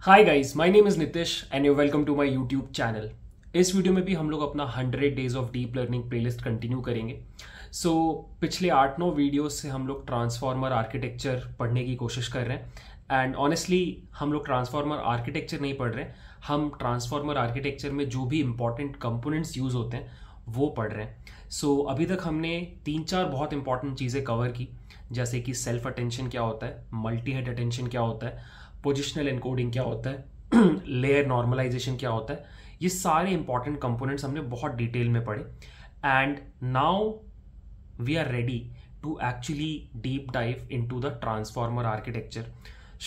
Hi guys my name is Nitish and you welcome to my YouTube channel इस video में भी हम लोग अपना 100 days of deep learning playlist continue करेंगे सो so, पिछले आठ नौ वीडियोस से हम लोग ट्रांसफॉर्मर आर्किटेक्चर पढ़ने की कोशिश कर रहे हैं एंड ऑनेस्टली हम लोग ट्रांसफॉर्मर आर्किटेक्चर नहीं पढ़ रहे हैं हम ट्रांसफॉर्मर आर्किटेक्चर में जो भी इंपॉर्टेंट कंपोनेंट्स यूज़ होते हैं वो पढ़ रहे हैं सो so, अभी तक हमने तीन चार बहुत इंपॉर्टेंट चीज़ें कवर की जैसे कि सेल्फ अटेंशन क्या होता है मल्टी हेड अटेंशन क्या होता है पोजिशनल इनकोडिंग क्या होता है लेयर नॉर्मलाइजेशन क्या होता है ये सारे इंपॉर्टेंट कंपोनेंट्स हमने बहुत डिटेल में पढ़े and now we are ready to actually deep dive to the transformer architecture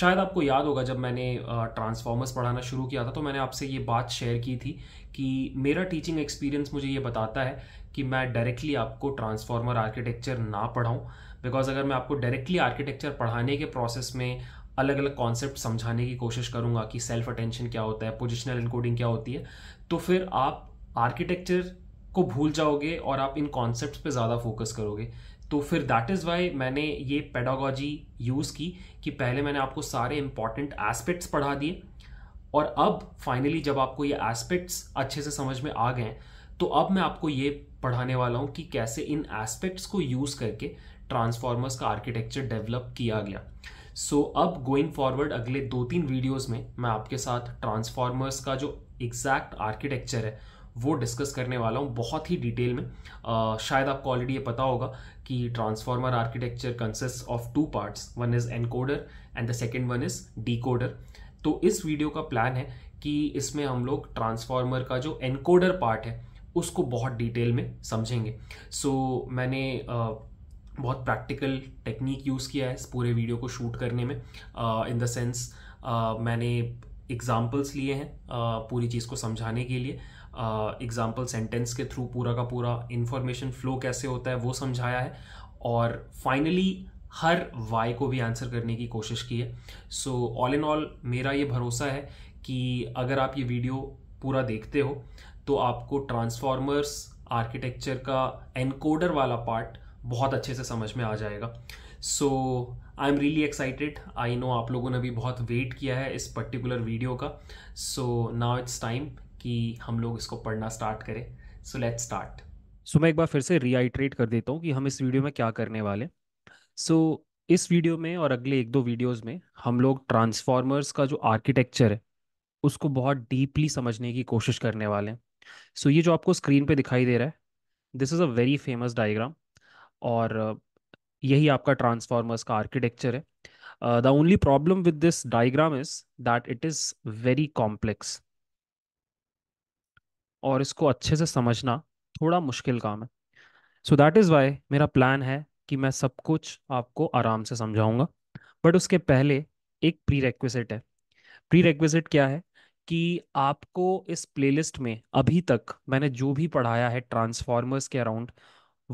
शायद आपको याद होगा जब मैंने ट्रांसफार्मर्स पढ़ाना शुरू किया था तो मैंने आपसे ये बात शेयर की थी कि मेरा टीचिंग एक्सपीरियंस मुझे ये बताता है कि मैं डायरेक्टली आपको ट्रांसफार्मर आर्किटेक्चर ना पढ़ाऊँ बिकॉज अगर मैं आपको डायरेक्टली आर्किटेक्चर पढ़ाने के प्रोसेस में अलग अलग कॉन्सेप्ट समझाने की कोशिश करूंगा कि सेल्फ अटेंशन क्या होता है पोजिशनल इनकोडिंग क्या होती है तो फिर आप आर्किटेक्चर को भूल जाओगे और आप इन कॉन्सेप्ट पे ज़्यादा फोकस करोगे तो फिर दैट इज़ वाई मैंने ये पेडागॉजी यूज़ की कि पहले मैंने आपको सारे इंपॉर्टेंट एस्पेक्ट्स पढ़ा दिए और अब फाइनली जब आपको ये एस्पेक्ट्स अच्छे से समझ में आ गए तो अब मैं आपको ये पढ़ाने वाला हूँ कि कैसे इन एस्पेक्ट्स को यूज़ करके ट्रांसफॉर्मर्स का आर्किटेक्चर डेवलप किया गया सो so, अब गोइंग फॉरवर्ड अगले दो तीन वीडियोस में मैं आपके साथ ट्रांसफार्मर्स का जो एग्जैक्ट आर्किटेक्चर है वो डिस्कस करने वाला हूँ बहुत ही डिटेल में आ, शायद आपको ऑलरेडी ये पता होगा कि transformer architecture consist of two parts one is encoder and the second one is decoder तो इस वीडियो का प्लान है कि इसमें हम लोग ट्रांसफार्मर का जो एनकोडर पार्ट है उसको बहुत डिटेल में समझेंगे सो so, मैंने आ, बहुत प्रैक्टिकल टेक्निक यूज़ किया है इस पूरे वीडियो को शूट करने में इन द सेंस मैंने एग्जाम्पल्स लिए हैं uh, पूरी चीज़ को समझाने के लिए एग्जाम्पल uh, सेंटेंस के थ्रू पूरा का पूरा इन्फॉर्मेशन फ्लो कैसे होता है वो समझाया है और फाइनली हर वाई को भी आंसर करने की कोशिश की है सो ऑल इन ऑल मेरा ये भरोसा है कि अगर आप ये वीडियो पूरा देखते हो तो आपको ट्रांसफॉर्मर्स आर्किटेक्चर का एनकोडर वाला पार्ट बहुत अच्छे से समझ में आ जाएगा so I am really excited I know आप लोगों ने भी बहुत वेट किया है इस पर्टिकुलर वीडियो का सो नाउ इट्स टाइम कि हम लोग इसको पढ़ना स्टार्ट करें सो लेट स्टार्ट सो मैं एक बार फिर से रिहाइट्रेट कर देता हूँ कि हम इस वीडियो में क्या करने वाले सो so, इस वीडियो में और अगले एक दो वीडियोस में हम लोग ट्रांसफॉर्मर्स का जो आर्किटेक्चर है उसको बहुत डीपली समझने की कोशिश करने वाले हैं सो so, ये जो आपको स्क्रीन पे दिखाई दे रहा है this is a very famous diagram और यही आपका ट्रांसफार्मर्स का आर्किटेक्चर है the only problem with this diagram is that it is very complex और इसको अच्छे से समझना थोड़ा मुश्किल काम है सो दैट इज़ वाई मेरा प्लान है कि मैं सब कुछ आपको आराम से समझाऊंगा बट उसके पहले एक प्री रेक्विजिट है प्री रेक्विजिट क्या है कि आपको इस प्लेलिस्ट में अभी तक मैंने जो भी पढ़ाया है ट्रांसफार्मर्स के अराउंड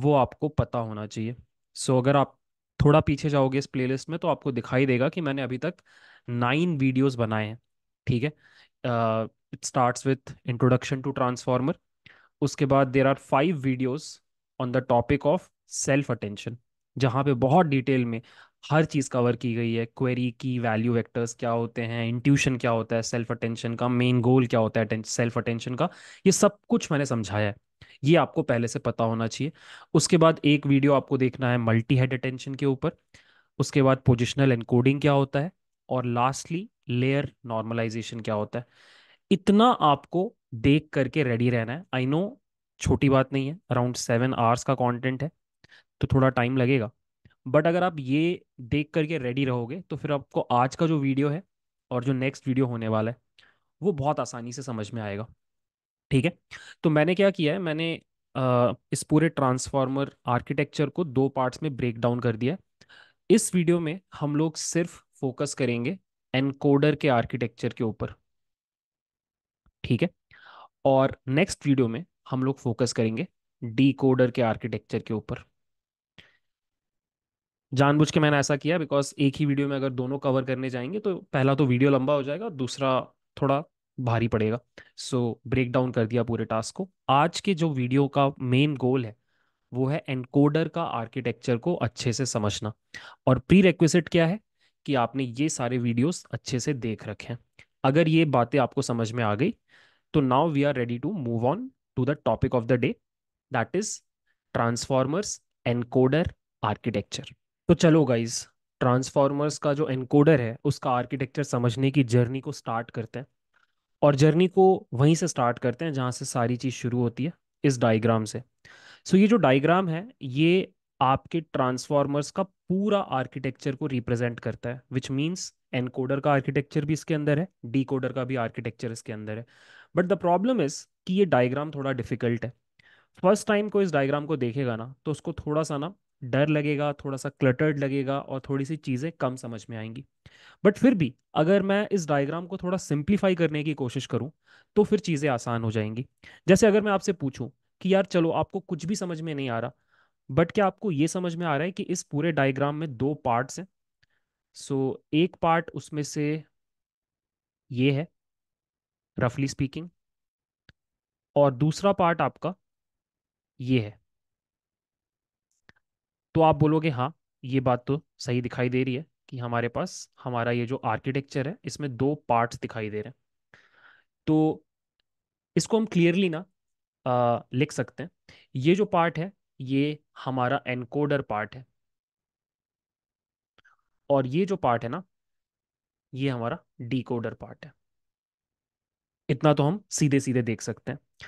वो आपको पता होना चाहिए सो so, अगर आप थोड़ा पीछे जाओगे इस प्लेलिस्ट में तो आपको दिखाई देगा कि मैंने अभी तक नाइन वीडियोस बनाए हैं ठीक है it starts with introduction to transformer उसके बाद there are five videos on the topic of self attention जहाँ पे बहुत डिटेल में हर चीज़ कवर की गई है क्वेरी की वैल्यू वेक्टर्स क्या होते हैं इंट्यूशन क्या होता है सेल्फ अटेंशन का मेन गोल क्या होता है सेल्फ अटेंशन का ये सब कुछ मैंने समझाया है ये आपको पहले से पता होना चाहिए उसके बाद एक वीडियो आपको देखना है मल्टी हेड अटेंशन के ऊपर उसके बाद पोजिशनल एनकोडिंग क्या होता है और लास्टली लेयर नॉर्मलाइजेशन क्या होता है इतना आपको देख करके रेडी रहना है आई नो छोटी बात नहीं है अराउंड सेवन आवर्स का कॉन्टेंट है तो थोड़ा टाइम लगेगा बट अगर आप ये देख करके रेडी रहोगे तो फिर आपको आज का जो वीडियो है और जो नेक्स्ट वीडियो होने वाला है वो बहुत आसानी से समझ में आएगा ठीक है तो मैंने क्या किया है मैंने आ, इस पूरे ट्रांसफार्मर आर्किटेक्चर को दो पार्ट्स में ब्रेक डाउन कर दिया इस वीडियो में हम लोग सिर्फ फोकस करेंगे एनकोडर के आर्किटेक्चर के ऊपर ठीक है और नेक्स्ट वीडियो में हम लोग फोकस करेंगे डीकोडर के आर्किटेक्चर के ऊपर जानबूझ के मैंने ऐसा किया बिकॉज एक ही वीडियो में अगर दोनों कवर करने जाएंगे तो पहला तो वीडियो लंबा हो जाएगा दूसरा थोड़ा भारी पड़ेगा सो ब्रेक डाउन कर दिया पूरे टास्क को आज के जो वीडियो का मेन गोल है वो है एनकोडर का आर्किटेक्चर को अच्छे से समझना और प्री रिक्वेस्ट क्या है कि आपने ये सारे वीडियोस अच्छे से देख रखे हैं अगर ये बातें आपको समझ में आ गई तो now we are ready to move on to the topic of the day that is transformers encoder architecture तो चलो गाइज ट्रांसफॉर्मर्स का जो एनकोडर है उसका आर्किटेक्चर समझने की जर्नी को स्टार्ट करते हैं और जर्नी को वहीं से स्टार्ट करते हैं जहाँ से सारी चीज़ शुरू होती है इस डायग्राम से सो so, ये जो डायग्राम है ये आपके ट्रांसफॉर्मर्स का पूरा आर्किटेक्चर को रिप्रेजेंट करता है विच मीन्स एनकोडर का आर्किटेक्चर भी इसके अंदर है डी का भी आर्किटेक्चर इसके अंदर है बट द प्रॉब्लम इज कि ये डायग्राम थोड़ा डिफिकल्ट है फर्स्ट टाइम को इस डायग्राम को देखेगा ना तो उसको थोड़ा सा ना डर लगेगा थोड़ा सा क्लटर्ड लगेगा और थोड़ी सी चीज़ें कम समझ में आएंगी बट फिर भी अगर मैं इस डायग्राम को थोड़ा सिंप्लीफाई करने की कोशिश करूँ तो फिर चीज़ें आसान हो जाएंगी जैसे अगर मैं आपसे पूछूं कि यार चलो आपको कुछ भी समझ में नहीं आ रहा बट क्या आपको ये समझ में आ रहा है कि इस पूरे डायग्राम में दो पार्ट्स हैं सो so, एक पार्ट उसमें से ये है रफली स्पीकिंग और दूसरा पार्ट आपका ये है तो आप बोलोगे हाँ ये बात तो सही दिखाई दे रही है कि हमारे पास हमारा ये जो आर्किटेक्चर है इसमें दो पार्ट्स दिखाई दे रहे हैं तो इसको हम क्लियरली ना आ, लिख सकते हैं ये जो पार्ट है ये हमारा एनकोडर पार्ट है और ये जो पार्ट है ना ये हमारा डीकोडर पार्ट है इतना तो हम सीधे सीधे देख सकते हैं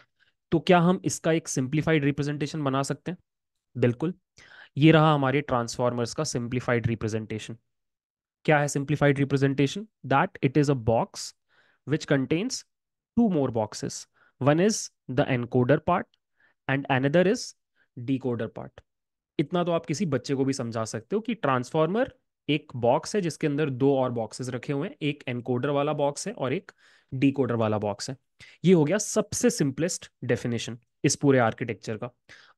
तो क्या हम इसका एक सिंप्लीफाइड रिप्रेजेंटेशन बना सकते हैं बिल्कुल ये रहा हमारे ट्रांसफॉर्मर्स का सिंप्लीफाइड रिप्रेजेंटेशन क्या है simplified representation that it is a box which contains two more boxes one is the encoder part and another is decoder part इतना तो आप किसी बच्चे को भी समझा सकते हो कि ट्रांसफॉर्मर एक बॉक्स है जिसके अंदर दो और बॉक्सेस रखे हुए हैं एक एनकोडर वाला बॉक्स है और एक डीकोडर वाला बॉक्स है ये हो गया सबसे सिंपलेस्ट डेफिनेशन इस पूरे आर्किटेक्चर का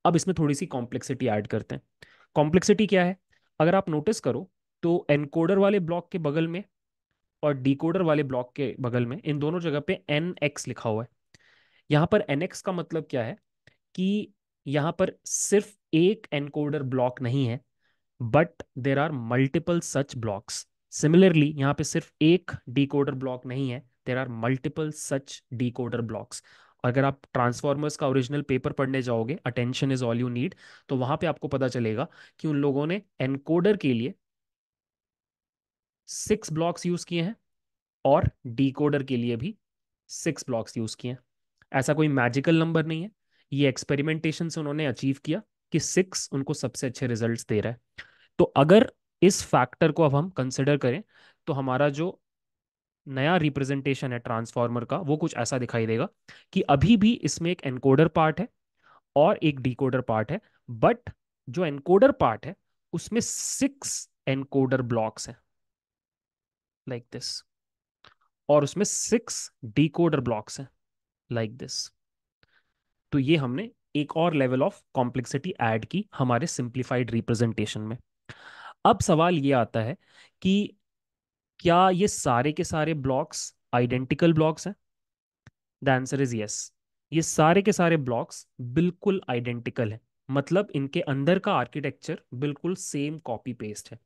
अब इसमें थोड़ी सी कॉम्प्लेक्सिटी ऐड करते हैं कॉम्प्लेक्सिटी क्या है अगर आप नोटिस करो तो एनकोडर वाले ब्लॉक के बगल में और डिकोडर वाले ब्लॉक के बगल में इन दोनों जगह पे एन एक्स लिखा हुआ है यहाँ पर एन एक्स का मतलब क्या है कि यहाँ पर सिर्फ एक एनकोडर ब्लॉक नहीं है but there are multiple such blocks similarly यहाँ पे सिर्फ एक डिकोडर ब्लॉक नहीं है there are multiple such decoder blocks अगर आप ट्रांसफॉर्मर्स का ओरिजिनल पेपर पढ़ने जाओगे attention is all you need तो वहां पे आपको पता चलेगा कि उन लोगों ने एनकोडर के लिए सिक्स ब्लॉक्स यूज किए हैं और डीकोडर के लिए भी सिक्स ब्लॉक्स यूज किए हैं ऐसा कोई मैजिकल नंबर नहीं है ये एक्सपेरिमेंटेशन से उन्होंने अचीव किया कि सिक्स उनको सबसे अच्छे रिजल्ट दे रहा है तो अगर इस फैक्टर को अब हम कंसिडर करें तो हमारा जो नया रिप्रेजेंटेशन है ट्रांसफॉर्मर का वो कुछ ऐसा दिखाई देगा कि अभी भी इसमें एक एनकोडर पार्ट है और एक डिकोडर पार्ट है बट जो एनकोडर पार्ट है उसमें सिक्स एनकोडर ब्लॉक्स हैं लाइक दिस और उसमें सिक्स डिकोडर ब्लॉक्स हैं लाइक दिस तो ये हमने एक और लेवल ऑफ कॉम्प्लेक्सिटी ऐड की हमारे सिंप्लीफाइड रिप्रेजेंटेशन में अब सवाल ये आता है कि क्या ये सारे के सारे ब्लॉक्स आइडेंटिकल ब्लॉक्स हैं द आंसर इज यस ये सारे के सारे ब्लॉक्स बिल्कुल आइडेंटिकल हैं मतलब इनके अंदर का आर्किटेक्चर बिल्कुल सेम कॉपी पेस्ट है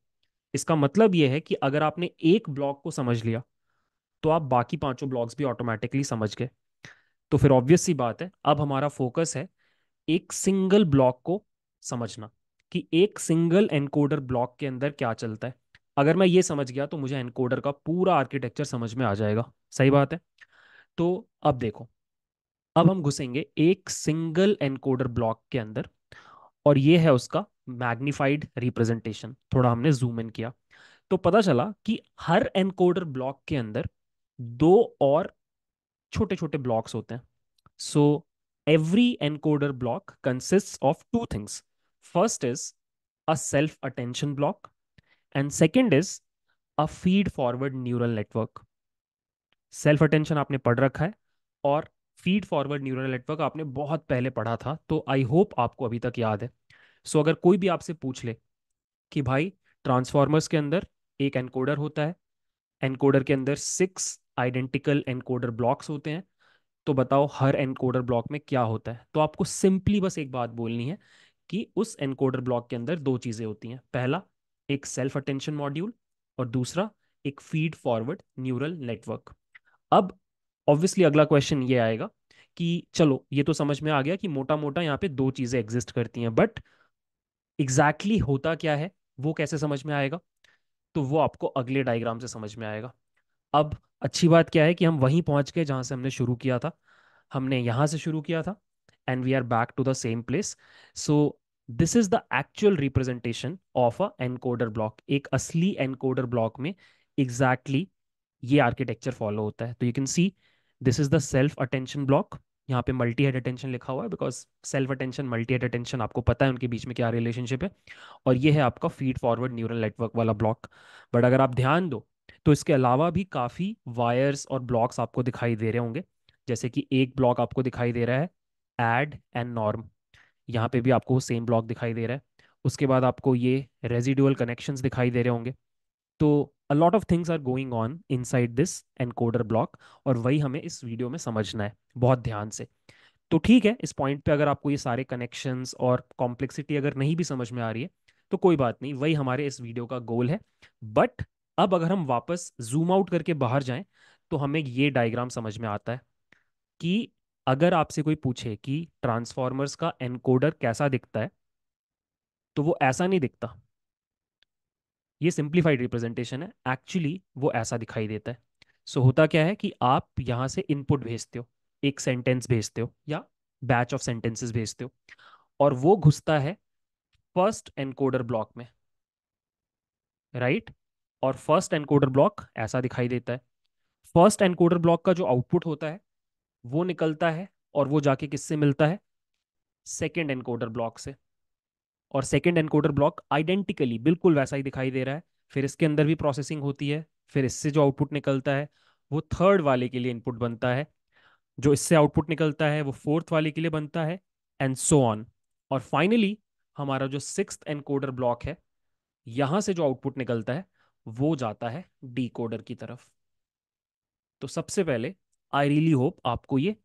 इसका मतलब ये है कि अगर आपने एक ब्लॉक को समझ लिया तो आप बाकी पांचों ब्लॉक्स भी ऑटोमेटिकली समझ गए तो फिर ऑब्वियस सी बात है अब हमारा फोकस है एक सिंगल ब्लॉक को समझना कि एक सिंगल एनकोडर ब्लॉक के अंदर क्या चलता है अगर मैं ये समझ गया तो मुझे एनकोडर का पूरा आर्किटेक्चर समझ में आ जाएगा सही हम्म। बात है तो अब देखो अब हम घुसेंगे एक सिंगल एनकोडर ब्लॉक के अंदर और ये है उसका मैग्निफाइड रिप्रेजेंटेशन थोड़ा हमने जूम इन किया तो पता चला कि हर एनकोडर ब्लॉक के अंदर दो और छोटे छोटे ब्लॉक्स होते हैं so every encoder block consist of two things first is a self attention block and second is a feed forward neural network self attention आपने पढ़ रखा है और फीड फॉरवर्ड न्यूरल नेटवर्क आपने बहुत पहले पढ़ा था तो आई होप आपको अभी तक याद है सो so, अगर कोई भी आपसे पूछ ले कि भाई ट्रांसफॉर्मर्स के अंदर एक एनकोडर होता है एनकोडर के अंदर सिक्स आइडेंटिकल एनकोडर ब्लॉक्स होते हैं तो बताओ हर एनकोडर ब्लॉक में क्या होता है तो आपको सिंपली बस एक बात बोलनी है कि उस एनकोडर ब्लॉक के अंदर दो चीज़ें होती हैं पहला एक सेल्फ अटेंशन मॉड्यूल और दूसरा एक फीड फॉरवर्ड न्यूरल नेटवर्क अब ऑब्वियसली अगला क्वेश्चन ये आएगा कि चलो ये तो समझ में आ गया कि मोटा मोटा यहाँ पे दो चीजें एग्जिस्ट करती हैं बट एग्जैक्टली exactly होता क्या है वो कैसे समझ में आएगा तो वो आपको अगले डायग्राम से समझ में आएगा अब अच्छी बात क्या है कि हम वहीं पहुंच गए जहां से हमने शुरू किया था हमने यहां से शुरू किया था and we are back to the same place so this is the actual representation of a encoder block एक असली एनकोडर ब्लॉक में एग्जैक्टली exactly ये आर्किटेक्चर फॉलो होता है तो you can see this is the self attention block यहाँ पे multi head attention लिखा हुआ है because self attention multi head attention आपको पता है उनके बीच में क्या रिलेशनशिप है और ये है आपका फीड फॉरवर्ड न्यूरल नेटवर्क वाला ब्लॉक बट अगर आप ध्यान दो तो इसके अलावा भी काफ़ी वायर्स और ब्लॉक्स आपको दिखाई दे रहे होंगे जैसे कि एक ब्लॉक आपको दिखाई दे रहा है एड एंड नॉर्म यहाँ पे भी आपको सेम ब्लॉक दिखाई दे रहा है उसके बाद आपको ये रेजिडुअल कनेक्शंस दिखाई दे रहे होंगे तो a lot of things are going on inside this encoder block और वही हमें इस वीडियो में समझना है बहुत ध्यान से तो ठीक है इस पॉइंट पे अगर आपको ये सारे कनेक्शंस और कॉम्प्लेक्सिटी अगर नहीं भी समझ में आ रही है तो कोई बात नहीं वही हमारे इस वीडियो का गोल है बट अब अगर हम वापस जूम आउट करके बाहर जाएं तो हमें ये डायग्राम समझ में आता है कि अगर आपसे कोई पूछे कि ट्रांसफॉर्मर्स का एनकोडर कैसा दिखता है तो वो ऐसा नहीं दिखता ये सिंप्लीफाइड रिप्रेजेंटेशन है एक्चुअली वो ऐसा दिखाई देता है सो so, होता क्या है कि आप यहाँ से इनपुट भेजते हो एक सेंटेंस भेजते हो या बैच ऑफ सेंटेंसेस भेजते हो और वो घुसता है फर्स्ट एनकोडर ब्लॉक में राइट right? और फर्स्ट एनकोडर ब्लॉक ऐसा दिखाई देता है फर्स्ट एनकोडर ब्लॉक का जो आउटपुट होता है वो निकलता है और वो जाके किससे मिलता है सेकेंड एनकोडर ब्लॉक से और सेकेंड एनकोडर ब्लॉक आइडेंटिकली बिल्कुल वैसा ही दिखाई दे रहा है फिर इसके अंदर भी प्रोसेसिंग होती है फिर इससे जो आउटपुट निकलता है वो थर्ड वाले के लिए इनपुट बनता है जो इससे आउटपुट निकलता है वो फोर्थ वाले के लिए बनता है एंड सो ऑन और फाइनली हमारा जो सिक्स एनकोडर ब्लॉक है यहाँ से जो आउटपुट निकलता है वो जाता है डी की तरफ तो सबसे पहले आई रियली होप आपको ये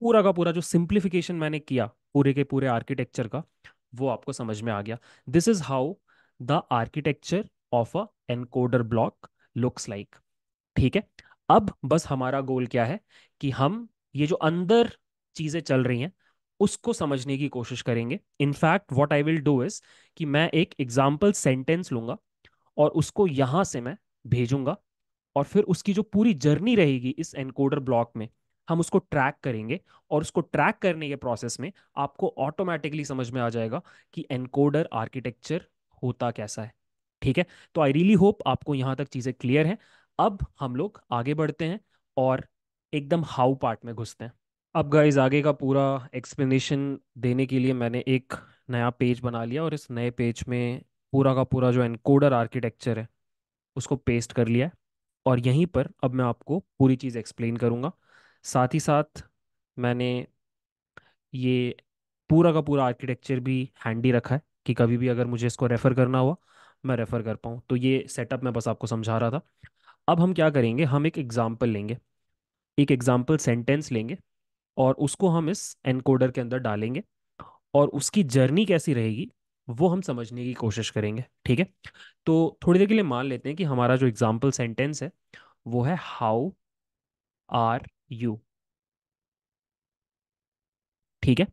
पूरा का पूरा जो सिंप्लीफिकेशन मैंने किया पूरे के पूरे आर्किटेक्चर का वो आपको समझ में आ गया this is how the architecture of a encoder block looks like ठीक है अब बस हमारा गोल क्या है कि हम ये जो अंदर चीज़ें चल रही हैं उसको समझने की कोशिश करेंगे in fact what I will do is कि मैं एक एग्जाम्पल सेंटेंस लूंगा और उसको यहां से मैं भेजूंगा और फिर उसकी जो पूरी जर्नी रहेगी इस एनकोडर ब्लॉक में हम उसको ट्रैक करेंगे और उसको ट्रैक करने के प्रोसेस में आपको ऑटोमेटिकली समझ में आ जाएगा कि एनकोडर आर्किटेक्चर होता कैसा है ठीक है तो आई रियली होप आपको यहाँ तक चीज़ें क्लियर हैं अब हम लोग आगे बढ़ते हैं और एकदम हाउ पार्ट में घुसते हैं अब गाइज आगे का पूरा एक्सप्लेनेशन देने के लिए मैंने एक नया पेज बना लिया और इस नए पेज में पूरा का पूरा जो एनकोडर आर्किटेक्चर है उसको पेस्ट कर लिया है और यहीं पर अब मैं आपको पूरी चीज़ एक्सप्लेन करूँगा साथ ही साथ मैंने ये पूरा का पूरा आर्किटेक्चर भी हैंडी रखा है कि कभी भी अगर मुझे इसको रेफ़र करना हुआ मैं रेफ़र कर पाऊँ तो ये सेटअप मैं बस आपको समझा रहा था अब हम क्या करेंगे हम एक एग्ज़ाम्पल लेंगे एक एग्ज़ाम्पल सेंटेंस लेंगे और उसको हम इस एनकोडर के अंदर डालेंगे और उसकी जर्नी कैसी रहेगी वो हम समझने की कोशिश करेंगे ठीक है तो थोड़ी देर के लिए मान लेते हैं कि हमारा जो एग्जाम्पल सेंटेंस है वो है हाउ आर यू ठीक है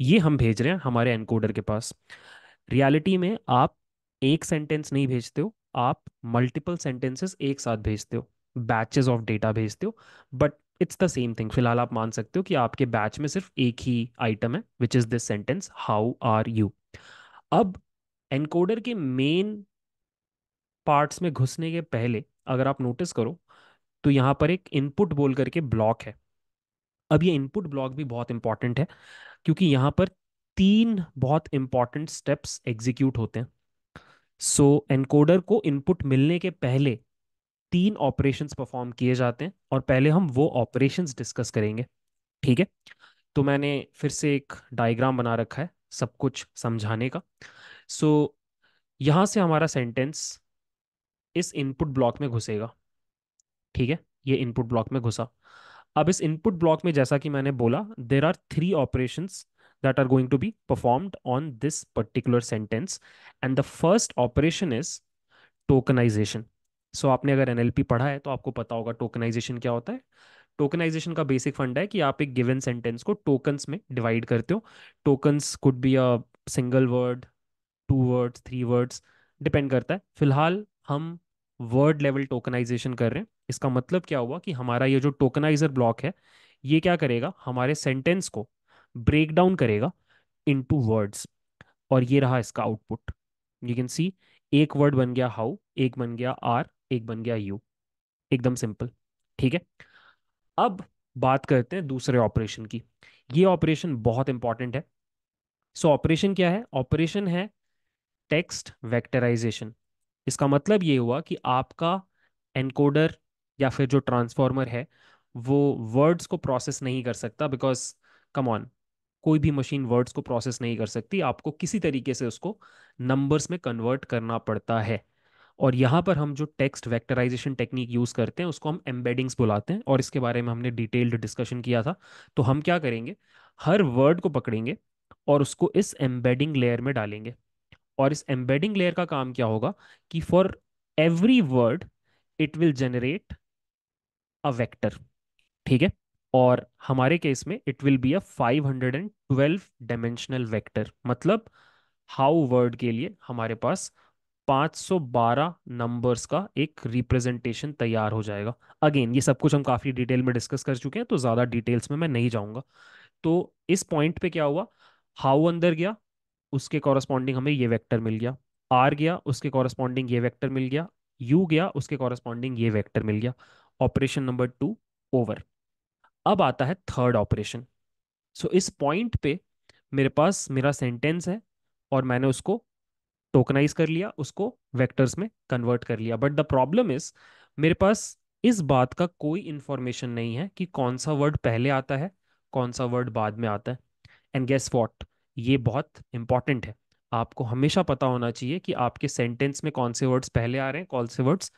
ये हम भेज रहे हैं हमारे एनकोडर के पास रियलिटी में आप एक सेंटेंस नहीं भेजते हो आप मल्टीपल सेंटेंसेस एक साथ भेजते हो बैचेस ऑफ डेटा भेजते हो but it's the same thing फिलहाल आप मान सकते हो कि आपके बैच में सिर्फ एक ही आइटम है which is this sentence how are you अब एनकोडर के मेन पार्ट्स में घुसने के पहले अगर आप नोटिस करो तो यहाँ पर एक इनपुट बोल करके ब्लॉक है अब ये इनपुट ब्लॉक भी बहुत इंपॉर्टेंट है क्योंकि यहाँ पर तीन बहुत इंपॉर्टेंट स्टेप्स एग्जीक्यूट होते हैं सो so, एनकोडर को इनपुट मिलने के पहले तीन ऑपरेशंस परफॉर्म किए जाते हैं और पहले हम वो ऑपरेशंस डिस्कस करेंगे ठीक है तो मैंने फिर से एक डायग्राम बना रखा है सब कुछ समझाने का सो so, यहाँ से हमारा सेंटेंस इस इनपुट ब्लॉक में घुसेगा ठीक है ये इनपुट ब्लॉक में घुसा अब इस इनपुट ब्लॉक में जैसा कि मैंने बोला there are three operation that are going to be performed on this particular sentence and the first operation is tokenization so आपने अगर एनएलपी पढ़ा है तो आपको पता होगा टोकनाइजेशन क्या होता है टोकनाइजेशन का बेसिक फंड है कि आप एक गिवन सेंटेंस को टोकन्स में डिवाइड करते हो tokens could be a single word two words three words depend करता है फिलहाल हम वर्ड लेवल टोकनाइजेशन कर रहे हैं इसका मतलब क्या हुआ कि हमारा ये जो टोकनाइजर ब्लॉक है ये क्या करेगा हमारे सेंटेंस को ब्रेक डाउन करेगा इनटू वर्ड्स और ये रहा इसका आउटपुट यू कैन सी एक वर्ड बन गया हाउ एक बन गया आर एक बन गया यू एकदम सिंपल ठीक है अब बात करते हैं दूसरे ऑपरेशन की ये ऑपरेशन बहुत इंपॉर्टेंट है सो so, ऑपरेशन क्या है ऑपरेशन है टेक्स्ट वेक्टराइजेशन इसका मतलब ये हुआ कि आपका एनकोडर या फिर जो ट्रांसफॉर्मर है वो वर्ड्स को प्रोसेस नहीं कर सकता बिकॉज कम ऑन कोई भी मशीन वर्ड्स को प्रोसेस नहीं कर सकती आपको किसी तरीके से उसको नंबर्स में कन्वर्ट करना पड़ता है और यहाँ पर हम जो टेक्स्ट वेक्टराइजेशन टेक्निक यूज़ करते हैं उसको हम एम्बेडिंग्स बुलाते हैं और इसके बारे में हमने डिटेल्ड डिस्कशन किया था तो हम क्या करेंगे हर वर्ड को पकड़ेंगे और उसको इस एम्बेडिंग लेयर में डालेंगे और इस एम्बेडिंग लेयर का काम क्या होगा कि for every word it will generate a vector ठीक है और हमारे केस में it will be a 512 dimensional vector मतलब हाउ वर्ड के लिए हमारे पास 512 नंबर्स का एक रिप्रेजेंटेशन तैयार हो जाएगा अगेन ये सब कुछ हम काफ़ी डिटेल में डिस्कस कर चुके हैं तो ज़्यादा डिटेल्स में मैं नहीं जाऊंगा तो इस पॉइंट पे क्या हुआ हाउ अंदर गया उसके कॉरस्पॉन्डिंग हमें ये वेक्टर मिल गया आर गया उसके कॉरस्पॉन्डिंग ये वेक्टर मिल गया यू गया उसके कॉरस्पॉन्डिंग ये वेक्टर मिल गया ऑपरेशन नंबर टू ओवर अब आता है थर्ड ऑपरेशन सो इस पॉइंट पे मेरे पास मेरा सेंटेंस है और मैंने उसको टोकनाइज कर लिया उसको वेक्टर्स में कन्वर्ट कर लिया बट द प्रॉब्लम इज मेरे पास इस बात का कोई इन्फॉर्मेशन नहीं है कि कौन सा वर्ड पहले आता है कौन सा वर्ड बाद में आता है एंड गेस वॉट ये बहुत इंपॉर्टेंट है आपको हमेशा पता होना चाहिए कि आपके सेंटेंस में कौन से वर्ड्स पहले आ रहे हैं कौन से वर्ड्स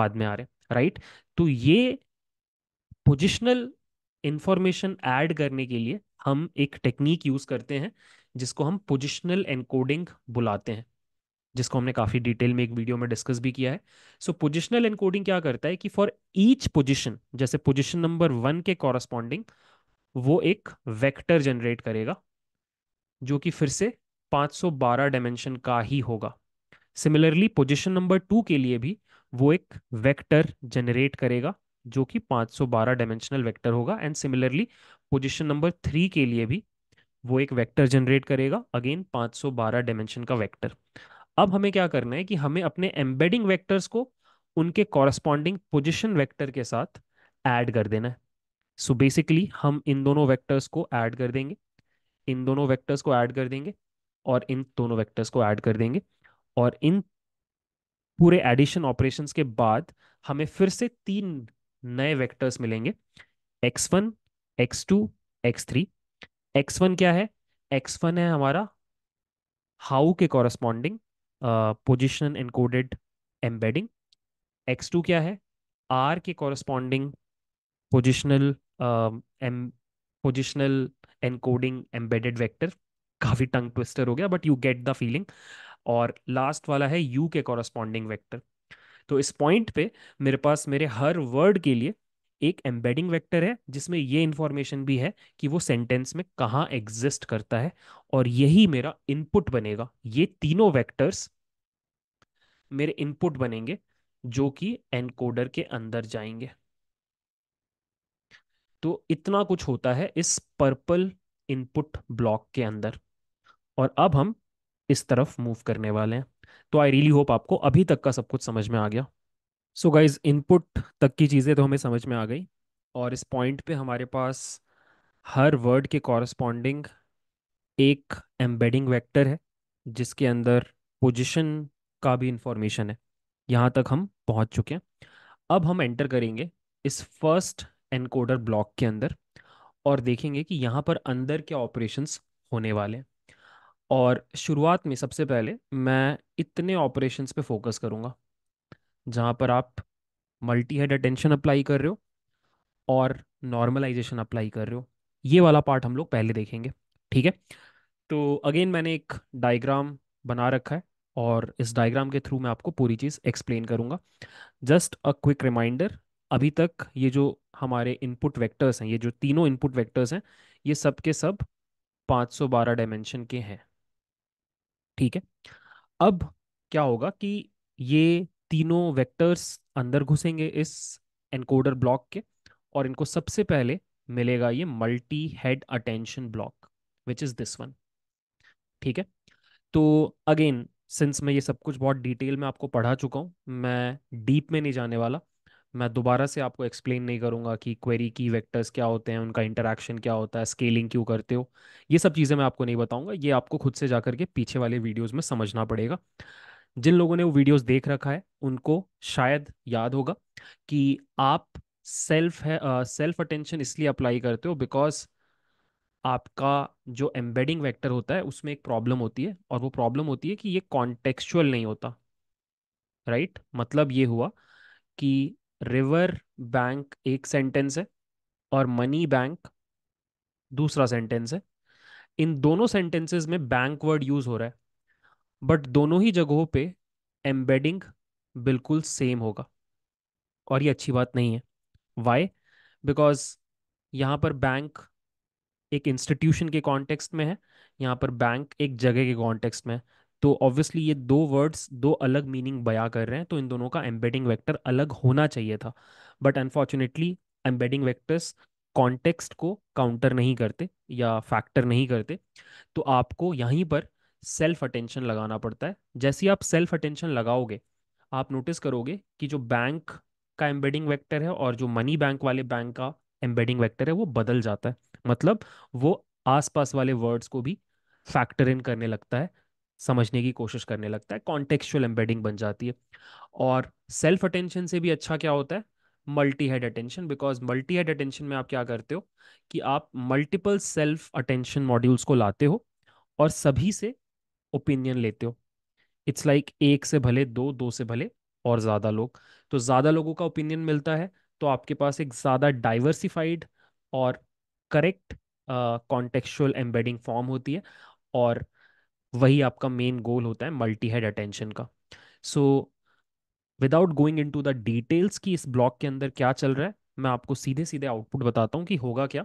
बाद में आ रहे हैं राइट तो ये पोजिशनल इंफॉर्मेशन ऐड करने के लिए हम एक टेक्निक यूज करते हैं जिसको हम पोजिशनल एनकोडिंग बुलाते हैं जिसको हमने काफ़ी डिटेल में एक वीडियो में डिस्कस भी किया है सो पोजिशनल एनकोडिंग क्या करता है कि फॉर ईच पोजिशन जैसे पोजिशन नंबर वन के कॉरस्पॉन्डिंग वो एक वेक्टर जनरेट करेगा जो कि फिर से 512 डायमेंशन का ही होगा सिमिलरली पोजिशन नंबर टू के लिए भी वो एक वेक्टर जनरेट करेगा जो कि 512 डायमेंशनल वेक्टर होगा and similarly position number three के लिए भी वो एक वेक्टर जनरेट करेगा अगेन 512 डायमेंशन का वेक्टर अब हमें क्या करना है कि हमें अपने एम्बेडिंग वेक्टर्स को उनके कॉरस्पॉन्डिंग पोजिशन वैक्टर के साथ ऐड कर देना है सो so बेसिकली हम इन दोनों वैक्टर्स को ऐड कर देंगे इन दोनों वैक्टर्स को ऐड कर देंगे और इन दोनों वैक्टर्स को ऐड कर देंगे और इन पूरे एडिशन ऑपरेशन के बाद हमें फिर से तीन नए वेक्टर्स मिलेंगे X X one two X three X one क्या है एक्स वन है हमारा हाउ के corresponding position encoded embedding X two क्या है आर के corresponding positional M positional encoding embedded vector काफ़ी टंग ट्विस्टर हो गया but you get the feeling और लास्ट वाला है यू के कॉरस्पॉन्डिंग वैक्टर तो इस पॉइंट पे मेरे पास मेरे हर वर्ड के लिए एक एम्बेडिंग वेक्टर है जिसमें ये इंफॉर्मेशन भी है कि वो सेंटेंस में कहाँ एग्जिस्ट करता है और यही मेरा इनपुट बनेगा ये तीनों वेक्टर्स मेरे इनपुट बनेंगे जो कि एनकोडर के अंदर जाएंगे तो इतना कुछ होता है इस पर्पल इनपुट ब्लॉक के अंदर और अब हम इस तरफ मूव करने वाले हैं तो आई रियली होप आपको अभी तक का सब कुछ समझ में आ गया सो गाइज इनपुट तक की चीज़ें तो हमें समझ में आ गई और इस पॉइंट पे हमारे पास हर वर्ड के कॉरस्पॉन्डिंग एक एम्बेडिंग वेक्टर है जिसके अंदर पोजीशन का भी इंफॉर्मेशन है यहाँ तक हम पहुँच चुके हैं अब हम एंटर करेंगे इस फर्स्ट एनकोडर ब्लॉक के अंदर और देखेंगे कि यहाँ पर अंदर क्या ऑपरेशंस होने वाले हैं और शुरुआत में सबसे पहले मैं इतने ऑपरेशंस पे फोकस करूँगा जहाँ पर आप मल्टी हेड अटेंशन अप्लाई कर रहे हो और नॉर्मलाइजेशन अप्लाई कर रहे हो ये वाला पार्ट हम लोग पहले देखेंगे ठीक है तो अगेन मैंने एक डायग्राम बना रखा है और इस डायग्राम के थ्रू मैं आपको पूरी चीज़ एक्सप्लेन करूँगा जस्ट अ क्विक रिमाइंडर अभी तक ये जो हमारे इनपुट वेक्टर्स हैं ये जो तीनों इनपुट वेक्टर्स हैं ये सब के सब 512 डायमेंशन के हैं ठीक है अब क्या होगा कि ये तीनों वेक्टर्स अंदर घुसेंगे इस एनकोडर ब्लॉक के और इनको सबसे पहले मिलेगा ये multi head attention block which is this one ठीक है तो अगेन सिंस मैं ये सब कुछ बहुत डिटेल में आपको पढ़ा चुका हूँ मैं डीप में नहीं जाने वाला मैं दोबारा से आपको एक्सप्लेन नहीं करूंगा कि क्वेरी की वेक्टर्स क्या होते हैं उनका इंटरेक्शन क्या होता है स्केलिंग क्यों करते हो ये सब चीज़ें मैं आपको नहीं बताऊंगा ये आपको खुद से जाकर के पीछे वाले वीडियोज़ में समझना पड़ेगा जिन लोगों ने वो वीडियोस देख रखा है उनको शायद याद होगा कि आप सेल्फ है सेल्फ अटेंशन इसलिए अप्लाई करते हो बिकॉज आपका जो एम्बेडिंग वेक्टर होता है उसमें एक प्रॉब्लम होती है और वो प्रॉब्लम होती है कि ये कॉन्टेक्चुअल नहीं होता राइट right? मतलब ये हुआ कि रिवर बैंक एक सेंटेंस है और मनी बैंक दूसरा सेंटेंस है इन दोनों सेंटेंसेस में बैंक वर्ड यूज हो रहा है बट दोनों ही जगहों पे एम्बेडिंग बिल्कुल सेम होगा और ये अच्छी बात नहीं है वाई बिकॉज यहाँ पर बैंक एक इंस्टीट्यूशन के कॉन्टेक्स्ट में है यहाँ पर बैंक एक जगह के कॉन्टेक्स्ट में है तो ऑब्वियसली ये दो वर्ड्स दो अलग मीनिंग बया कर रहे हैं तो इन दोनों का एम्बेडिंग वेक्टर अलग होना चाहिए था but unfortunately embedding vectors context को काउंटर नहीं करते या फैक्टर नहीं करते तो आपको यहीं पर सेल्फ अटेंशन लगाना पड़ता है जैसे ही आप सेल्फ अटेंशन लगाओगे आप नोटिस करोगे कि जो बैंक का एम्बेडिंग वेक्टर है और जो मनी बैंक वाले बैंक का एम्बेडिंग वेक्टर है वो बदल जाता है मतलब वो आसपास वाले वर्ड्स को भी फैक्टर इन करने लगता है समझने की कोशिश करने लगता है कॉन्टेक्चुअल एम्बेडिंग बन जाती है और सेल्फ अटेंशन से भी अच्छा क्या होता है multi head attention because multi head attention में आप क्या करते हो कि आप मल्टीपल सेल्फ अटेंशन मॉड्यूल्स को लाते हो और सभी से ओपिनियन लेते हो इट्स लाइक like एक से भले दो दो से भले और ज़्यादा लोग तो ज़्यादा लोगों का ओपिनियन मिलता है तो आपके पास एक ज़्यादा डाइवर्सिफाइड और करेक्ट कॉन्टेक्चुअल एम्बेडिंग फॉर्म होती है और वही आपका मेन गोल होता है मल्टी हेड अटेंशन का so without going into the details कि इस ब्लॉक के अंदर क्या चल रहा है मैं आपको सीधे सीधे आउटपुट बताता हूँ कि होगा क्या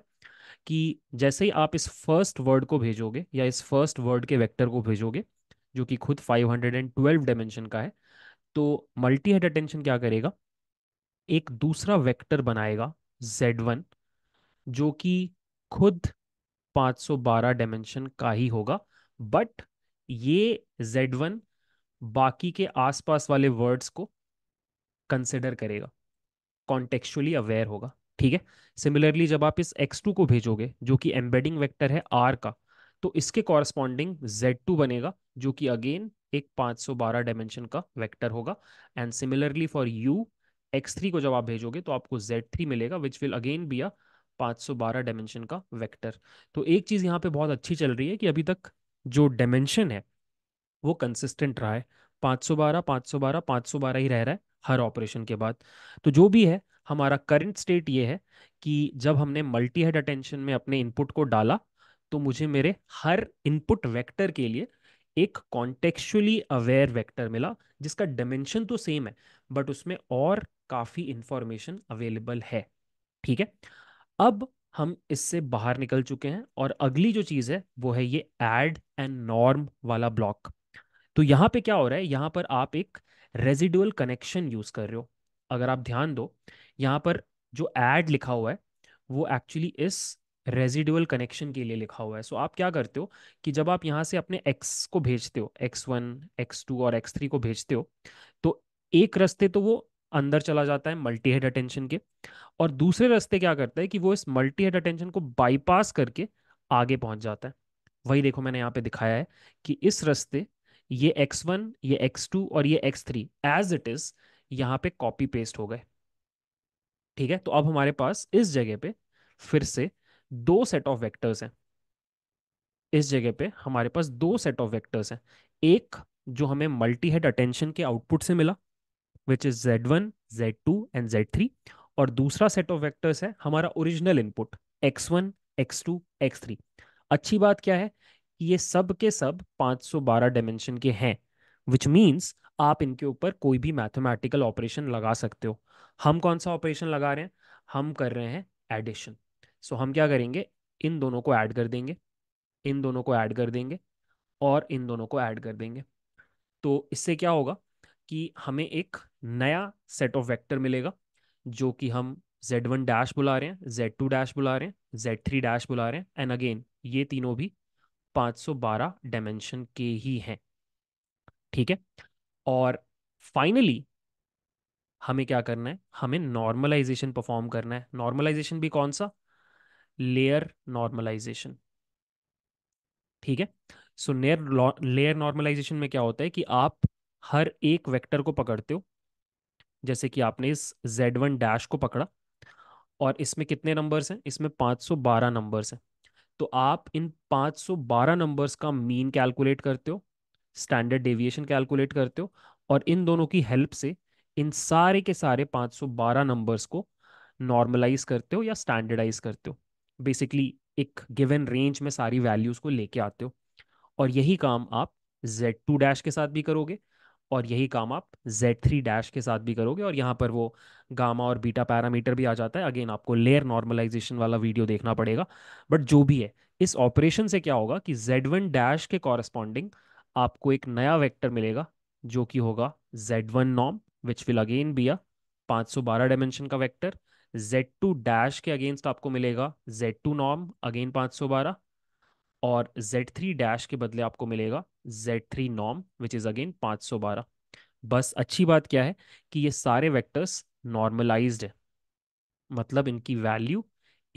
कि जैसे ही आप इस फर्स्ट वर्ड को भेजोगे या इस फर्स्ट वर्ड के वेक्टर को भेजोगे जो कि खुद 512 डायमेंशन का है तो मल्टी हेड अटेंशन क्या करेगा एक दूसरा वेक्टर बनाएगा Z1 जो कि खुद 512 डायमेंशन का ही होगा बट ये Z1 बाकी के आसपास वाले वर्ड्स को कंसिडर करेगा कॉन्टेक्चुअली अवेयर होगा ठीक है सिमिलरली जब आप इस x2 को भेजोगे जो कि एम्बेडिंग वेक्टर है r का तो इसके कॉरस्पॉन्डिंग z2 बनेगा जो कि अगेन एक 512 डायमेंशन का वेक्टर होगा and similarly for u x3 को जब आप भेजोगे तो आपको z3 मिलेगा which will again be a 512 dimension का वेक्टर तो एक चीज यहाँ पे बहुत अच्छी चल रही है कि अभी तक जो डायमेंशन है वो कंसिस्टेंट रहा है 512 512 512 ही रह रहा है हर ऑपरेशन के बाद तो जो भी है हमारा करंट स्टेट ये है कि जब हमने मल्टी हेड अटेंशन में अपने इनपुट को डाला तो मुझे मेरे हर इनपुट वेक्टर के लिए एक कॉन्टेक्चुअली अवेयर वेक्टर मिला जिसका डायमेंशन तो सेम है बट उसमें और काफ़ी इंफॉर्मेशन अवेलेबल है ठीक है अब हम इससे बाहर निकल चुके हैं और अगली जो चीज़ है वो है ये एड एंड नॉर्म वाला ब्लॉक तो यहाँ पे क्या हो रहा है यहाँ पर आप एक रेजिडुअल कनेक्शन यूज़ कर रहे हो अगर आप ध्यान दो यहाँ पर जो एड लिखा हुआ है वो एक्चुअली इस रेजिडुअल कनेक्शन के लिए लिखा हुआ है सो so, आप क्या करते हो कि जब आप यहाँ से अपने एक्स को भेजते हो एक्स वन एक्स टू और एक्स थ्री को भेजते हो तो एक रास्ते तो वो अंदर चला जाता है मल्टी हेड अटेंशन के और दूसरे रास्ते क्या करता है कि वो इस मल्टी हेड अटेंशन को बाईपास करके आगे पहुंच जाता है वही देखो मैंने यहाँ पे दिखाया है कि इस रास्ते ये एक्स वन ये एक्स टू और ये X three as it is यहाँ पे कॉपी पेस्ट हो गए ठीक है तो अब हमारे पास इस जगह पे फिर से दो सेट ऑफ वेक्टर्स हैं इस जगह पे हमारे पास दो सेट ऑफ वेक्टर्स हैं एक जो हमें मल्टी हेड अटेंशन के आउटपुट से मिला which is Z one Z two and Z three और दूसरा सेट ऑफ वेक्टर्स है हमारा original input X one X two X three अच्छी बात क्या है ये सब के सब 512 डायमेंशन के हैं विच मीन्स आप इनके ऊपर कोई भी मैथमेटिकल ऑपरेशन लगा सकते हो हम कौन सा ऑपरेशन लगा रहे हैं हम कर रहे हैं एडिशन सो हम क्या करेंगे इन दोनों को ऐड कर देंगे इन दोनों को ऐड कर देंगे और इन दोनों को ऐड कर देंगे तो इससे क्या होगा कि हमें एक नया सेट ऑफ वेक्टर मिलेगा जो कि हम जेड वन डैश बुला रहे हैं जेड टू डैश बुला रहे हैं जेड थ्री डैश बुला रहे हैं एंड अगेन ये तीनों भी 512 डायमेंशन के ही हैं ठीक है और फाइनली हमें क्या करना है हमें नॉर्मलाइजेशन परफॉर्म करना है नॉर्मलाइजेशन भी कौन सा लेयर नॉर्मलाइजेशन ठीक है सो लेयर लेयर नॉर्मलाइजेशन में क्या होता है कि आप हर एक वेक्टर को पकड़ते हो जैसे कि आपने इस जेड वन डैश को पकड़ा और इसमें कितने नंबर्स हैं इसमें 512 नंबर्स हैं तो आप इन 512 नंबर्स का मीन कैलकुलेट करते हो स्टैंडर्ड डेविएशन कैलकुलेट करते हो और इन दोनों की हेल्प से इन सारे के सारे 512 नंबर्स को नॉर्मलाइज करते हो या स्टैंडर्डाइज करते हो बेसिकली एक गिवन रेंज में सारी वैल्यूज को लेके आते हो और यही काम आप जेड टू डैश के साथ भी करोगे और यही काम आप जेड थ्री डैश के साथ भी करोगे और यहाँ पर वो गामा और बीटा पैरामीटर भी आ जाता है अगेन आपको लेयर नॉर्मलाइजेशन वाला वीडियो देखना पड़ेगा बट जो भी है इस ऑपरेशन से क्या होगा कि जेड वन डैश के कॉरस्पॉन्डिंग आपको एक नया वेक्टर मिलेगा जो कि होगा जेड वन नॉम which will again be a 512 dimension का वेक्टर z2 डैश के अगेंस्ट आपको मिलेगा z2 नॉर्म अगेन 512 और z3 डैश के बदले आपको मिलेगा z3 norm which is again 512 बस अच्छी बात क्या है कि ये सारे वेक्टर्स नॉर्मलाइज्ड है मतलब इनकी वैल्यू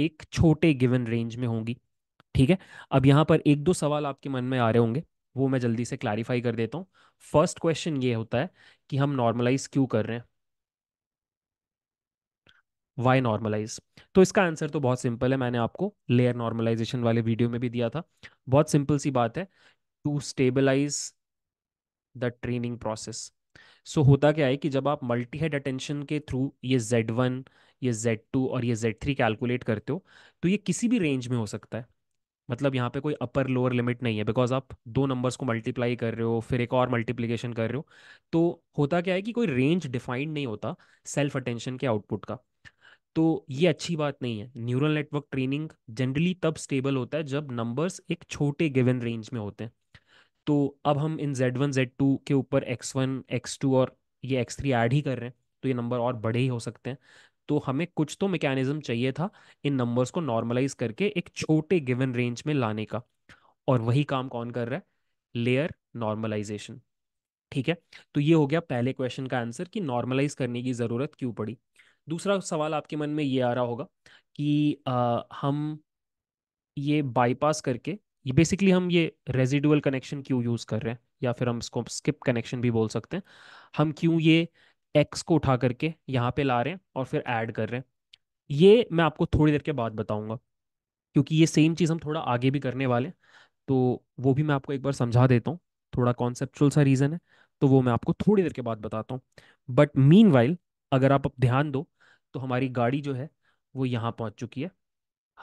एक छोटे गिवन रेंज में होंगी ठीक है अब यहाँ पर एक दो सवाल आपके मन में आ रहे होंगे वो मैं जल्दी से क्लैरिफाई कर देता हूँ फर्स्ट क्वेश्चन ये होता है कि हम नॉर्मलाइज क्यों कर रहे हैं वाई नॉर्मलाइज तो इसका आंसर तो बहुत सिंपल है मैंने आपको लेयर नॉर्मलाइजेशन वाले वीडियो में भी दिया था बहुत सिंपल सी बात है to stabilize the training process so होता क्या है कि जब आप मल्टी हेड अटेंशन के थ्रू ये जेड वन ये जेड टू और ये जेड थ्री कैलकुलेट करते हो तो ये किसी भी रेंज में हो सकता है मतलब यहाँ पे कोई अपर लोअर लिमिट नहीं है बिकॉज आप दो नंबर्स को मल्टीप्लाई कर रहे हो फिर एक और मल्टीप्लीकेशन कर रहे हो तो होता क्या है कि कोई रेंज डिफाइंड नहीं होता सेल्फ अटेंशन के आउटपुट का तो ये अच्छी बात नहीं है न्यूरल नेटवर्क ट्रेनिंग जनरली तब स्टेबल होता है जब नंबर्स एक छोटे गिवन रेंज में होते हैं तो अब हम इन जेड वन जेड टू के ऊपर एक्स वन एक्स टू और ये एक्स थ्री एड ही कर रहे हैं तो ये नंबर और बड़े ही हो सकते हैं तो हमें कुछ तो मैकेनिज्म चाहिए था इन नंबर्स को नॉर्मलाइज करके एक छोटे गिवन रेंज में लाने का और वही काम कौन कर रहा है लेयर नॉर्मलाइजेशन ठीक है तो ये हो गया पहले क्वेश्चन का आंसर कि नॉर्मलाइज करने की ज़रूरत क्यों पड़ी दूसरा सवाल आपके मन में ये आ रहा होगा कि आ, हम ये बाईपास करके ये बेसिकली हम ये रेजिडुअल कनेक्शन क्यों यूज़ कर रहे हैं या फिर हम इसको स्किप कनेक्शन भी बोल सकते हैं हम क्यों ये एक्स को उठा करके यहाँ पे ला रहे हैं और फिर ऐड कर रहे हैं ये मैं आपको थोड़ी देर के बाद बताऊंगा क्योंकि ये सेम चीज़ हम थोड़ा आगे भी करने वाले हैं तो वो भी मैं आपको एक बार समझा देता हूँ थोड़ा कॉन्सेप्चुअल सा रीज़न है तो वो मैं आपको थोड़ी देर के बाद बताता हूँ बट मीन अगर आप ध्यान दो तो हमारी गाड़ी जो है वो यहाँ पहुँच चुकी है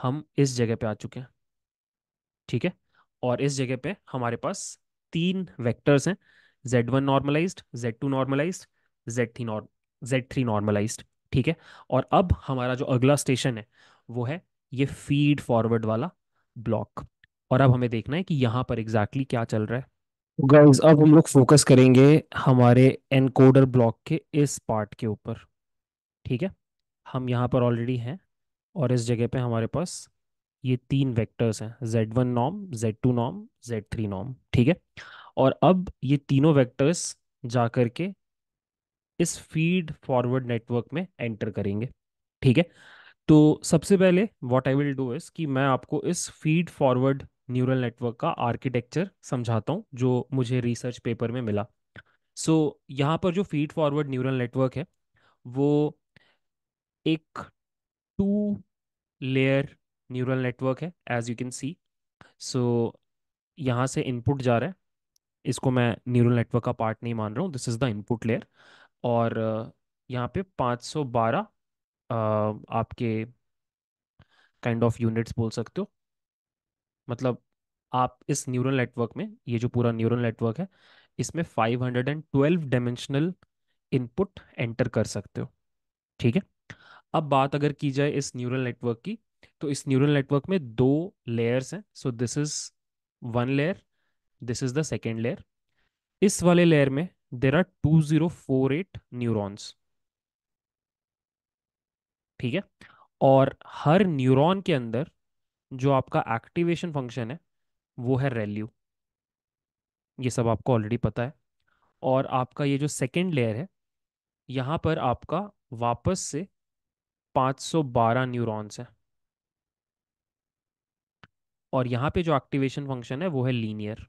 हम इस जगह पर आ चुके हैं ठीक है और इस जगह पर हमारे पास तीन वैक्टर्स हैं Z1 normalized Z2 normalized Z three norm Z three normalize ठीक है और अब हमारा जो अगला स्टेशन है वो है ये फीड फॉरवर्ड वाला ब्लॉक और अब हमें देखना है कि यहाँ पर एग्जैक्टली exactly क्या चल रहा है गर्ल्स तो अब हम लोग फोकस करेंगे हमारे एनकोडर ब्लॉक के इस पार्ट के ऊपर ठीक है हम यहाँ पर ऑलरेडी हैं और इस जगह पे हमारे पास ये तीन वेक्टर्स हैं Z one Nom Z to Nom Z three नॉम ठीक है और अब ये तीनों वेक्टर्स जा के इस फीड फॉरवर्ड नेटवर्क में एंटर करेंगे ठीक है तो सबसे पहले what I will do is कि मैं आपको इस फीड फॉरवर्ड न्यूरल नेटवर्क का आर्किटेक्चर समझाता हूँ जो मुझे रिसर्च पेपर में मिला सो so, यहाँ पर जो फीड फॉरवर्ड न्यूरल नेटवर्क है वो एक टू लेयर न्यूरल नेटवर्क है as you can see so यहाँ से इनपुट जा रहा है इसको मैं न्यूरल नेटवर्क का पार्ट नहीं मान रहा हूँ this is the input layer और यहाँ पे 512 आपके काइंड ऑफ यूनिट्स बोल सकते हो मतलब आप इस न्यूरल नेटवर्क में ये जो पूरा न्यूरल नेटवर्क है इसमें 512 डायमेंशनल इनपुट एंटर कर सकते हो ठीक है अब बात अगर की जाए इस न्यूरल नेटवर्क की तो इस न्यूरल नेटवर्क में दो लेयर्स हैं so this is one layer this is the second layer इस वाले लेयर में there are two zero four eight neurons ठीक है और हर न्यूरॉन के अंदर जो आपका एक्टिवेशन फंक्शन है वो है रेल्यू ये सब आपको ऑलरेडी पता है और आपका ये जो सेकेंड लेयर है यहां पर आपका वापस से 512 न्यूरॉन्स हैं और यहां पे जो एक्टिवेशन फंक्शन है वो है लीनियर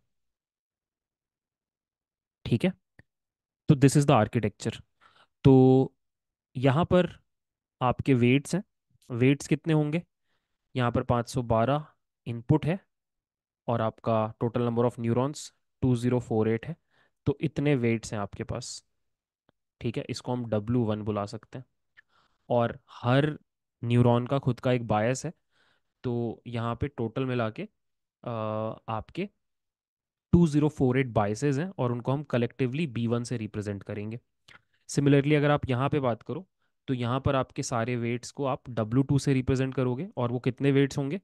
ठीक है तो दिस इज़ द आर्किटेक्चर तो यहाँ पर आपके वेट्स हैं वेट्स कितने होंगे यहाँ पर 512 इनपुट है और आपका टोटल नंबर ऑफ न्यूरॉन्स 2048 है तो इतने वेट्स हैं आपके पास ठीक है इसको हम W1 वन बुला सकते हैं और हर न्यूरॉन का खुद का एक बायस है तो यहाँ पे टोटल मिला के आपके 2048 बाइसेज़ हैं और उनको हम कलेक्टिवली वन से रिप्रेजेंट करेंगे सिमिलरली अगर आप यहाँ पे बात करो तो यहाँ पर आपके सारे वेट्स को आप W2 से रिप्रेजेंट करोगे और वो कितने वेट्स होंगे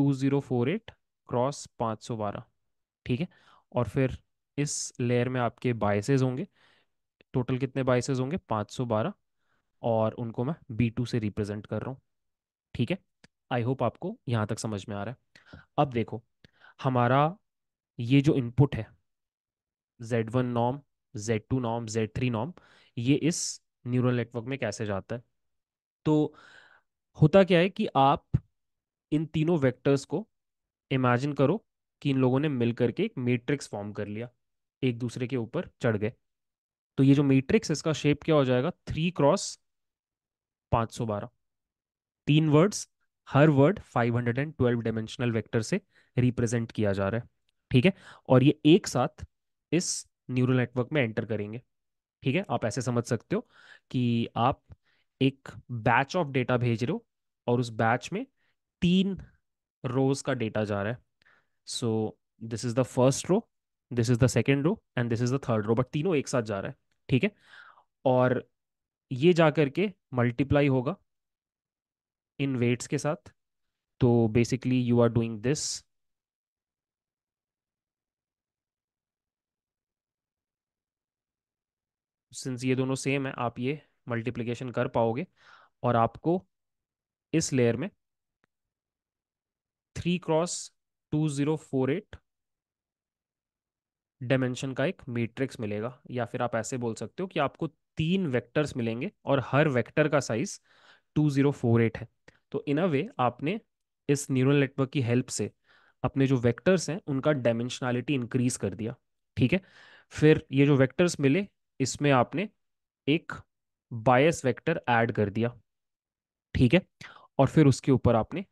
2048 क्रॉस 512 ठीक है और फिर इस लेयर में आपके बाइसेज होंगे टोटल कितने बाइसेस होंगे 512 और उनको मैं B2 से रिप्रेजेंट कर रहा हूँ ठीक है आई होप आपको यहाँ तक समझ में आ रहा है अब देखो हमारा ये जो इनपुट है Z one Nom Z to Nom Z three नॉम ये इस न्यूरल नेटवर्क में कैसे जाता है तो होता क्या है कि आप इन तीनों वेक्टर्स को इमेजिन करो कि इन लोगों ने मिल करके एक मैट्रिक्स फॉर्म कर लिया एक दूसरे के ऊपर चढ़ गए तो ये जो मैट्रिक्स इसका शेप क्या हो जाएगा थ्री क्रॉस पाँच सौ बारह तीन वर्ड्स हर word five hundred and twelve dimensional vector से रिप्रेजेंट किया जा रहा है ठीक है और ये एक साथ इस न्यूरल नेटवर्क में एंटर करेंगे ठीक है आप ऐसे समझ सकते हो कि आप एक बैच ऑफ डेटा भेज रहे हो और उस बैच में तीन रोज का डेटा जा रहा है so this is the first row this is the second row and this is the third row but तीनों एक साथ जा रहा है ठीक है और ये जा करके मल्टीप्लाई होगा इन वेट्स के साथ तो basically you are doing this since ये दोनों सेम है आप ये मल्टीप्लीकेशन कर पाओगे और आपको इस लेयर में three cross two zero four eight dimension का एक मैट्रिक्स मिलेगा या फिर आप ऐसे बोल सकते हो कि आपको तीन वेक्टर्स मिलेंगे और हर वेक्टर का size two zero four eight है तो इन अ वे आपने इस न्यूरल नेटवर्क की हेल्प से अपने जो वेक्टर्स हैं उनका डायमेंशनलिटी इंक्रीज कर दिया ठीक है फिर ये जो वेक्टर्स मिले इसमें आपने एक बायस वेक्टर ऐड कर दिया ठीक है और फिर उसके ऊपर आपने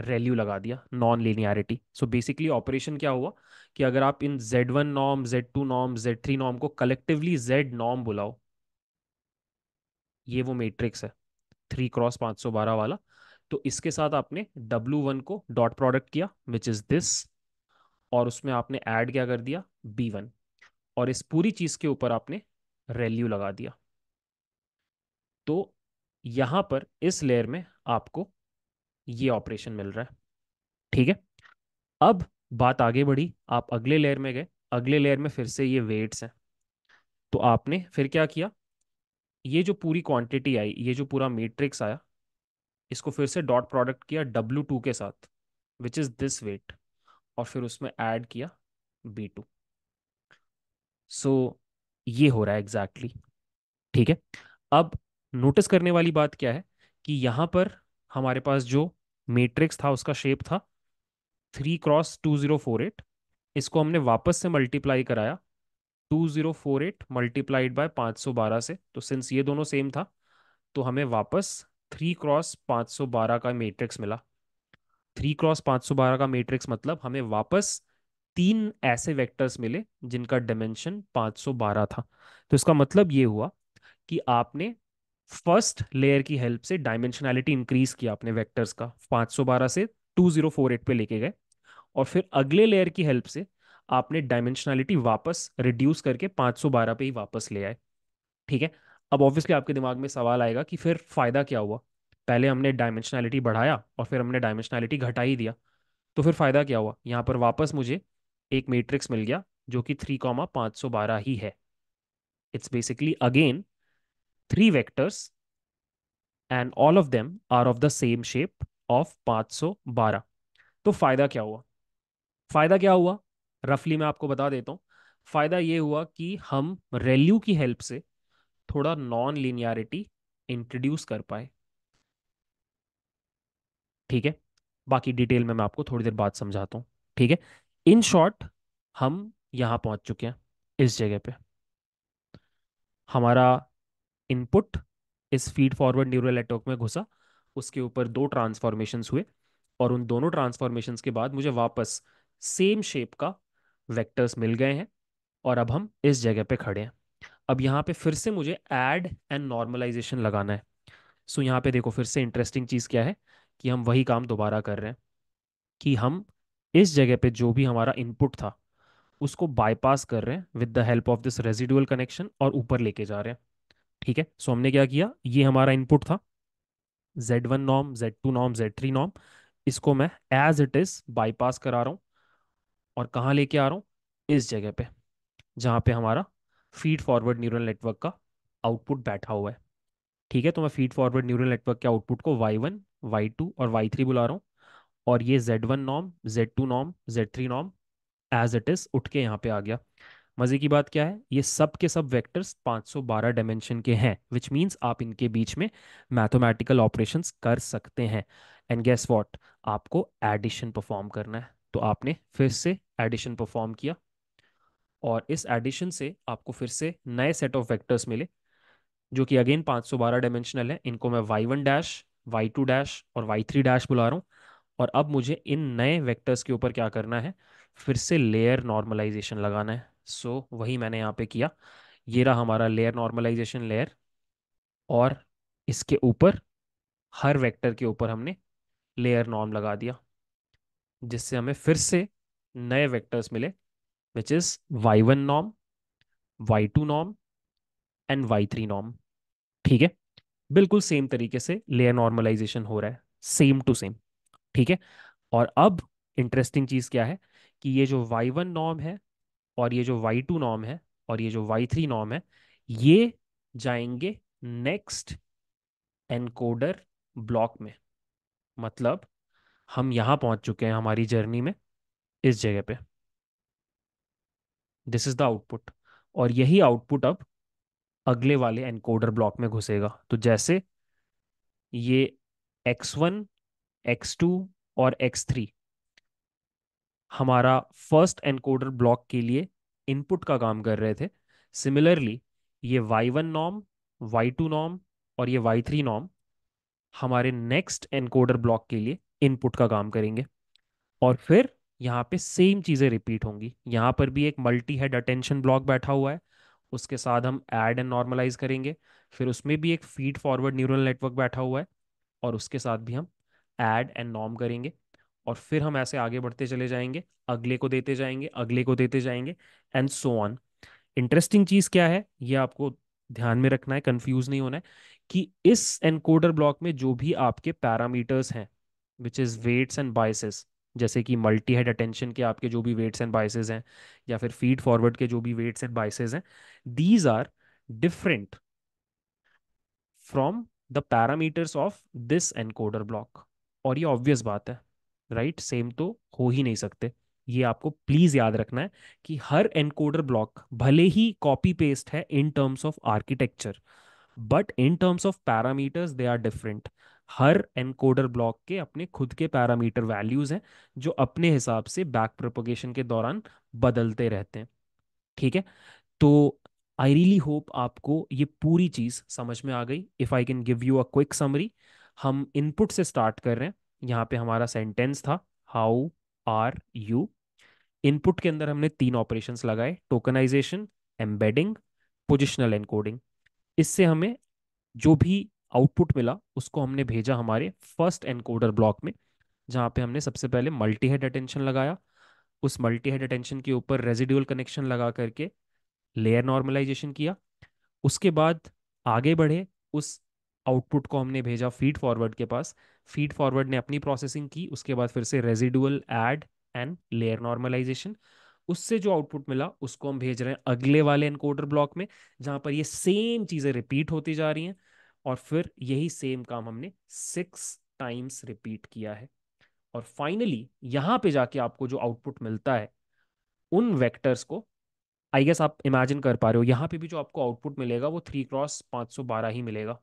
रेल्यू लगा दिया non linearity so basically operation क्या हुआ कि अगर आप इन Z one Nom Z to Nom Z three नॉम को कलेक्टिवली जेड नॉम बुलाओ ये वो मैट्रिक्स है थ्री क्रॉस पांच सौ बारह वाला तो इसके साथ आपने W1 one co dot product किया विच इज दिस और उसमें आपने ऐड क्या कर दिया बी वन और इस पूरी चीज़ के ऊपर आपने रेल्यू लगा दिया तो यहां पर इस लेयर में आपको ये ऑपरेशन मिल रहा है ठीक है अब बात आगे बढ़ी आप अगले लेयर में गए अगले लेयर में फिर से ये वेट्स हैं तो आपने फिर क्या किया ये जो पूरी क्वांटिटी आई ये जो पूरा मैट्रिक्स आया इसको फिर से डॉट प्रोडक्ट किया डब्ल्यू टू के साथ विच इज़ दिस वेट और फिर उसमें ऐड किया बी टू सो ये हो रहा है एग्जैक्टली exactly. ठीक है अब नोटिस करने वाली बात क्या है कि यहां पर हमारे पास जो मैट्रिक्स था उसका शेप था three cross two zero four eight इसको हमने वापस से मल्टीप्लाई कराया two zero four eight multiplied by पाँच सौ बारह से तो सिंस ये दोनों सेम था तो हमें वापस थ्री क्रॉस पाँच सौ बारह का मैट्रिक्स मिला थ्री क्रॉस पाँच सौ बारह का मैट्रिक्स मतलब हमें वापस तीन ऐसे वेक्टर्स मिले जिनका डायमेंशन 512 था तो इसका मतलब ये हुआ कि आपने फर्स्ट लेयर की हेल्प से डायमेंशनैलिटी इंक्रीज किया अपने वेक्टर्स का 512 से 2048 पे लेके गए और फिर अगले लेयर की हेल्प से आपने डायमेंशनैलिटी वापस रिड्यूस करके 512 पे ही वापस ले आए ठीक है अब ऑब्वियसली आपके दिमाग में सवाल आएगा कि फिर फ़ायदा क्या हुआ पहले हमने डायमेंशनैलिटी बढ़ाया और फिर हमने डायमेंशनैलिटी घटा ही दिया तो फिर फ़ायदा क्या हुआ यहाँ पर वापस मुझे एक मैट्रिक्स मिल गया जो कि थ्री कॉमा पांच सौ बारह ही है it's basically again three vectors and all of them are of the same shape of पांच सौ बारह तो फ़ायदा क्या हुआ फ़ायदा क्या हुआ रफली मैं आपको बता देता हूँ फ़ायदा यह हुआ कि हम रेल्यू की हेल्प से थोड़ा नॉन लिनियरिटी इंट्रोड्यूस कर पाए ठीक है बाकी डिटेल में मैं आपको थोड़ी देर बाद समझाता हूँ ठीक है इन शॉर्ट हम यहाँ पहुंच चुके हैं इस जगह पे हमारा इनपुट इस फीड फॉरवर्ड न्यूरल नेटवर्क में घुसा उसके ऊपर दो ट्रांसफॉर्मेशंस हुए और उन दोनों ट्रांसफॉर्मेशंस के बाद मुझे वापस सेम शेप का वेक्टर्स मिल गए हैं और अब हम इस जगह पे खड़े हैं अब यहाँ पे फिर से मुझे ऐड एंड नॉर्मलाइजेशन लगाना है सो यहाँ पे देखो फिर से इंटरेस्टिंग चीज़ क्या है कि हम वही काम दोबारा कर रहे हैं कि हम इस जगह पे जो भी हमारा इनपुट था उसको बाईपास कर रहे हैं with the help of this residual connection और ऊपर लेके जा रहे हैं ठीक है सो हमने क्या किया ये हमारा इनपुट था Z one Nom Z to Nom Z three नॉम इसको मैं एज इट इज बाईपास करा रहा हूँ और कहाँ लेके आ रहा हूँ इस जगह पे जहाँ पे हमारा फीड फॉरवर्ड न्यूरल नेटवर्क का आउटपुट बैठा हुआ है ठीक है तो मैं फीड फॉरवर्ड न्यूरल नेटवर्क के आउटपुट को वाई वन वाई टू और वाई थ्री बुला रहा हूँ और ये Z one Nom Z to Nom Z three Nom as it is उठ के यहाँ पे आ गया मजे की बात क्या है ये सब के सब वेक्टर्स 512 डायमेंशन के हैं विच मीन्स आप इनके बीच में मैथमेटिकल ऑपरेशन कर सकते हैं एंड गेस वॉट आपको एडिशन परफॉर्म करना है तो आपने फिर से एडिशन परफॉर्म किया और इस एडिशन से आपको फिर से नए सेट ऑफ वैक्टर्स मिले जो कि अगेन 512 डायमेंशनल है इनको मैं y1 dash Y two dash और वाई थ्री डैश बुला रहा हूँ और अब मुझे इन नए वेक्टर्स के ऊपर क्या करना है फिर से लेयर नॉर्मलाइजेशन लगाना है सो so, वही मैंने यहाँ पे किया ये रहा हमारा लेयर नॉर्मलाइजेशन लेयर और इसके ऊपर हर वेक्टर के ऊपर हमने लेयर नॉर्म लगा दिया जिससे हमें फिर से नए वेक्टर्स मिले which is why one Nom Y to Nom and Y three नॉम ठीक है बिल्कुल सेम तरीके से लेयर नॉर्मलाइजेशन हो रहा है सेम टू सेम ठीक है और अब इंटरेस्टिंग चीज़ क्या है कि ये जो वाई वन नॉम है और ये जो वाई टू नॉम है और ये जो वाई थ्री नॉम है ये जाएंगे नेक्स्ट एनकोडर ब्लॉक में मतलब हम यहां पहुंच चुके हैं हमारी जर्नी में इस जगह पे दिस इज़ द आउटपुट और यही आउटपुट अब अगले वाले एनकोडर ब्लॉक में घुसेगा तो जैसे ये एक्स वन एक्स टू और एक्स थ्री हमारा फर्स्ट एनकोडर ब्लॉक के लिए इनपुट का काम कर रहे थे सिमिलरली ये Y one Nom Y to नॉम और ये वाई थ्री नॉम हमारे नेक्स्ट एनकोडर ब्लॉक के लिए इनपुट का काम करेंगे और फिर यहाँ पे सेम चीज़ें रिपीट होंगी यहाँ पर भी एक मल्टी हेड अटेंशन ब्लॉक बैठा हुआ है उसके साथ हम ऐड एंड नॉर्मलाइज करेंगे फिर उसमें भी एक फीड फॉरवर्ड न्यूरल नेटवर्क बैठा हुआ है और उसके साथ भी हम ऐड एंड नॉम करेंगे और फिर हम ऐसे आगे बढ़ते चले जाएंगे अगले को देते जाएंगे अगले को देते जाएंगे एंड सो ऑन इंटरेस्टिंग चीज क्या है ये आपको ध्यान में रखना है कंफ्यूज नहीं होना है कि इस एनकोडर ब्लॉक में जो भी आपके पैरामीटर्स हैं which is weights and biases जैसे कि मल्टी हेड अटेंशन के आपके जो भी वेट्स एंड बाइसेस हैं या फिर फीड फॉरवर्ड के जो भी वेट्स एंड बाइसेस हैं these are different from the parameters of this encoder block और ये ऑब्वियस बात है राइट right? सेम तो हो ही नहीं सकते ये आपको प्लीज याद रखना है कि हर एनकोडर ब्लॉक भले ही कॉपी पेस्ट है in terms of architecture but in terms of parameters they are different हर एनकोडर ब्लॉक के अपने खुद के पैरामीटर वैल्यूज हैं जो अपने हिसाब से बैक प्रोपोगेशन के दौरान बदलते रहते हैं ठीक है तो आई रियली होप आपको ये पूरी चीज़ समझ में आ गई if I can give you a quick summary हम इनपुट से स्टार्ट कर रहे हैं यहाँ पे हमारा सेंटेंस था हाउ आर यू इनपुट के अंदर हमने तीन ऑपरेशंस लगाए टोकनाइजेशन एम्बेडिंग पोजिशनल एनकोडिंग इससे हमें जो भी आउटपुट मिला उसको हमने भेजा हमारे फर्स्ट एनकोडर ब्लॉक में जहाँ पे हमने सबसे पहले मल्टी हेड अटेंशन लगाया उस मल्टी हेड अटेंशन के ऊपर रेजिड्यूअल कनेक्शन लगा करके लेयर नॉर्मलाइजेशन किया उसके बाद आगे बढ़े उस आउटपुट को हमने भेजा फीड फॉरवर्ड के पास फीड फॉरवर्ड ने अपनी प्रोसेसिंग की उसके बाद फिर से residual add and layer normalization उससे जो आउटपुट मिला उसको हम भेज रहे हैं अगले वाले एनकोडर ब्लॉक में जहां पर ये सेम चीजें रिपीट होती जा रही हैं और फिर यही सेम काम हमने सिक्स टाइम्स रिपीट किया है और फाइनली यहाँ पे जाके आपको जो आउटपुट मिलता है उन वेक्टर्स को आई गेस आप इमेजिन कर पा रहे हो यहाँ पे भी जो आपको आउटपुट मिलेगा वो थ्री क्रॉस पांच सौ बारह ही मिलेगा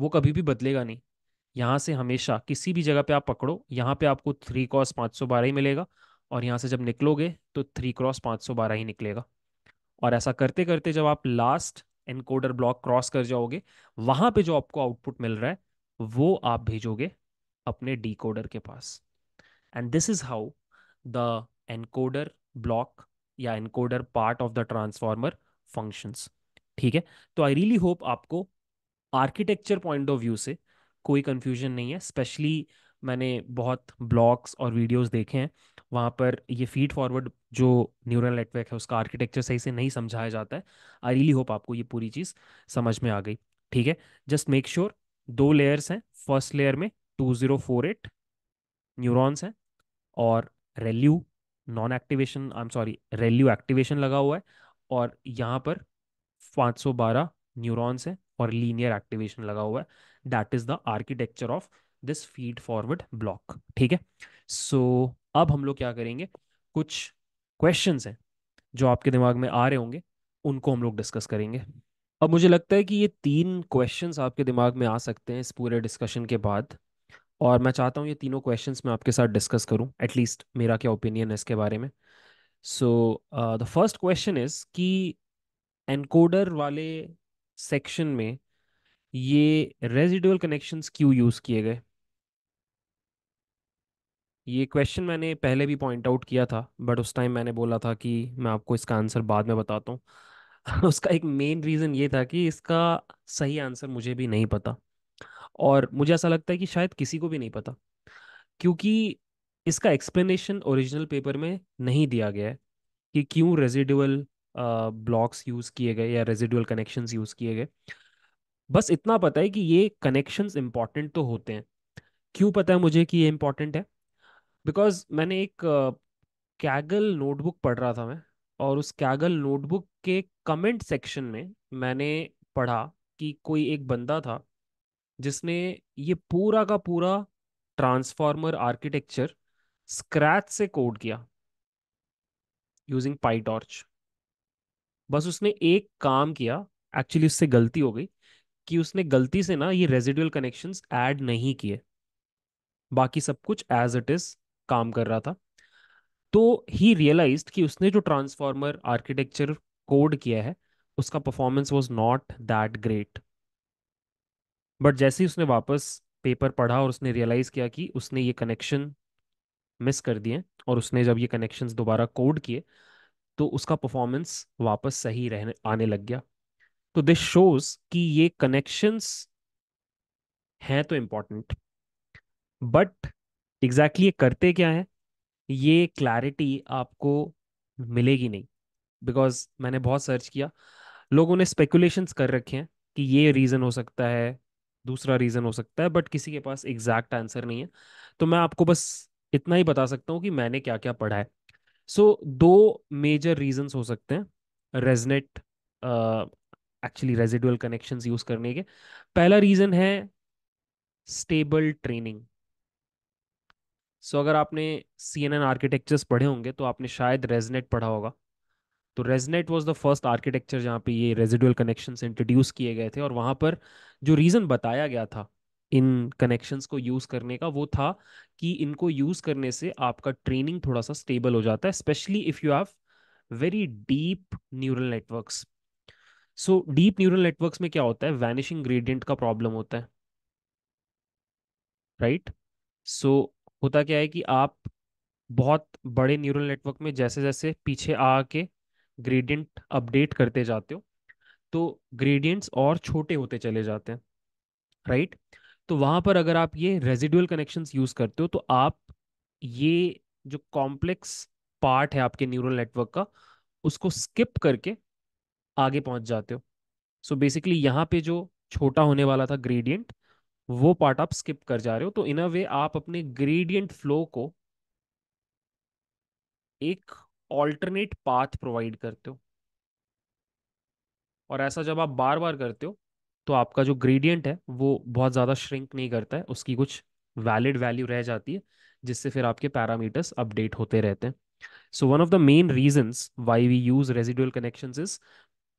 वो कभी भी बदलेगा नहीं यहाँ से हमेशा किसी भी जगह पे आप पकड़ो यहाँ पे आपको थ्री क्रॉस पाँच सौ बारह ही मिलेगा और यहाँ से जब निकलोगे तो थ्री क्रॉस पाँच सौ बारह ही निकलेगा और ऐसा करते करते जब आप लास्ट एनकोडर ब्लॉक क्रॉस कर जाओगे वहाँ पे जो आपको आउटपुट मिल रहा है वो आप भेजोगे अपने डी के पास and this is how the encoder block या encoder part of the transformer functions ठीक है तो आई रियली होप आपको आर्किटेक्चर पॉइंट ऑफ व्यू से कोई कन्फ्यूजन नहीं है स्पेशली मैंने बहुत ब्लॉग्स और वीडियोस देखे हैं वहाँ पर ये फीड फॉरवर्ड जो न्यूरल नेटवर्क है उसका आर्किटेक्चर सही से नहीं समझाया जाता है आई रियली होप आपको ये पूरी चीज़ समझ में आ गई ठीक है जस्ट मेक श्योर दो लेयर्स हैं फर्स्ट लेयर में two zero four eight neurons हैं और ReLU non activation I am sorry ReLU activation लगा हुआ है और यहाँ पर पाँच सौ बारह न्यूरोन्स हैं और लीनियर एक्टिवेशन लगा हुआ है that is the architecture of this feed forward block ठीक है सो so, अब हम लोग क्या करेंगे कुछ क्वेश्चंस हैं जो आपके दिमाग में आ रहे होंगे उनको हम लोग डिस्कस करेंगे अब मुझे लगता है कि ये तीन क्वेश्चंस आपके दिमाग में आ सकते हैं इस पूरे डिस्कशन के बाद और मैं चाहता हूँ ये तीनों क्वेश्चंस मैं आपके साथ डिस्कस करूँ एटलीस्ट मेरा क्या ओपिनियन है इसके बारे में so the first question is कि एनकोडर वाले सेक्शन में ये रेजिडुअल कनेक्शंस क्यों यूज़ किए गए ये क्वेश्चन मैंने पहले भी पॉइंट आउट किया था बट उस टाइम मैंने बोला था कि मैं आपको इसका आंसर बाद में बताता हूँ उसका एक मेन रीज़न ये था कि इसका सही आंसर मुझे भी नहीं पता और मुझे ऐसा लगता है कि शायद किसी को भी नहीं पता क्योंकि इसका एक्सप्लेनेशन ओरिजिनल पेपर में नहीं दिया गया है कि क्यों रेजिडुअल ब्लॉक्स यूज़ किए गए या रेजिडुअल कनेक्शंस यूज़ किए गए बस इतना पता है कि ये कनेक्शंस इंपॉर्टेंट तो होते हैं क्यों पता है मुझे कि ये इंपॉर्टेंट है बिकॉज मैंने एक कैगल नोटबुक पढ़ रहा था मैं और उस कैगल नोटबुक के कमेंट सेक्शन में मैंने पढ़ा कि कोई एक बंदा था जिसने ये पूरा का पूरा ट्रांसफॉर्मर आर्किटेक्चर स्क्रैच से कोड किया यूजिंग पाईटॉर्च बस उसने एक काम किया एक्चुअली उससे गलती हो गई कि उसने गलती से ना ये रेजिडुअल कनेक्शन ऐड नहीं किए बाकी सब कुछ एज इट इज काम कर रहा था तो ही रियलाइज कि उसने जो ट्रांसफॉर्मर आर्किटेक्चर कोड किया है उसका performance was not that great but जैसे ही उसने वापस पेपर पढ़ा और उसने रियलाइज़ किया कि उसने ये कनेक्शन मिस कर दिए और उसने जब ये कनेक्शंस दोबारा कोड किए तो उसका परफॉर्मेंस वापस सही रहने आने लग गया तो दिस शोज कि ये कनेक्शंस हैं तो इम्पॉर्टेंट बट एग्जैक्टली ये करते क्या हैं ये क्लैरिटी आपको मिलेगी नहीं बिकॉज मैंने बहुत सर्च किया लोगों ने स्पेकुलेशंस कर रखे हैं कि ये रीज़न हो सकता है दूसरा रीज़न हो सकता है बट किसी के पास एग्जैक्ट आंसर नहीं है तो मैं आपको बस इतना ही बता सकता हूँ कि मैंने क्या क्या पढ़ा है सो so, दो मेजर रीजंस हो सकते हैं ResNet actually residual connections use करने के पहला रीजन है स्टेबल ट्रेनिंग सो अगर आपने सी एन एन आर्किटेक्चर्स पढ़े होंगे तो आपने शायद रेजनेट पढ़ा होगा तो ResNet was the first architecture जहाँ पे ये रेजिडुअल कनेक्शन इंट्रोड्यूस किए गए थे और वहाँ पर जो रीज़न बताया गया था इन कनेक्शंस को यूज़ करने का वो था कि इनको यूज़ करने से आपका ट्रेनिंग थोड़ा सा स्टेबल हो जाता है specially if you have very deep neural networks so deep neural networks में क्या होता है वैनिशिंग ग्रेडियंट का प्रॉब्लम होता है राइट right? सो so, होता क्या है कि आप बहुत बड़े न्यूरल नेटवर्क में जैसे जैसे पीछे आके ग्रेडियंट अपडेट करते जाते हो तो ग्रेडियंट्स और छोटे होते चले जाते हैं राइट right? तो वहां पर अगर आप ये रेजिडुअल कनेक्शन यूज करते हो तो आप ये जो कॉम्प्लेक्स पार्ट है आपके न्यूरल नेटवर्क का उसको स्किप करके आगे पहुंच जाते हो सो so बेसिकली यहाँ पे जो छोटा होने वाला था ग्रेडियंट वो पार्ट आप स्किप कर जा रहे हो तो इन अ वे आप अपने ग्रेडियंट फ्लो को एक ऑल्टरनेट पाथ प्रोवाइड करते हो और ऐसा जब आप बार बार करते हो तो आपका जो ग्रेडियंट है वो बहुत ज़्यादा श्रिंक नहीं करता है उसकी कुछ वैलिड वैल्यू रह जाती है जिससे फिर आपके पैरामीटर्स अपडेट होते रहते हैं so one of the main reasons why we use residual connection is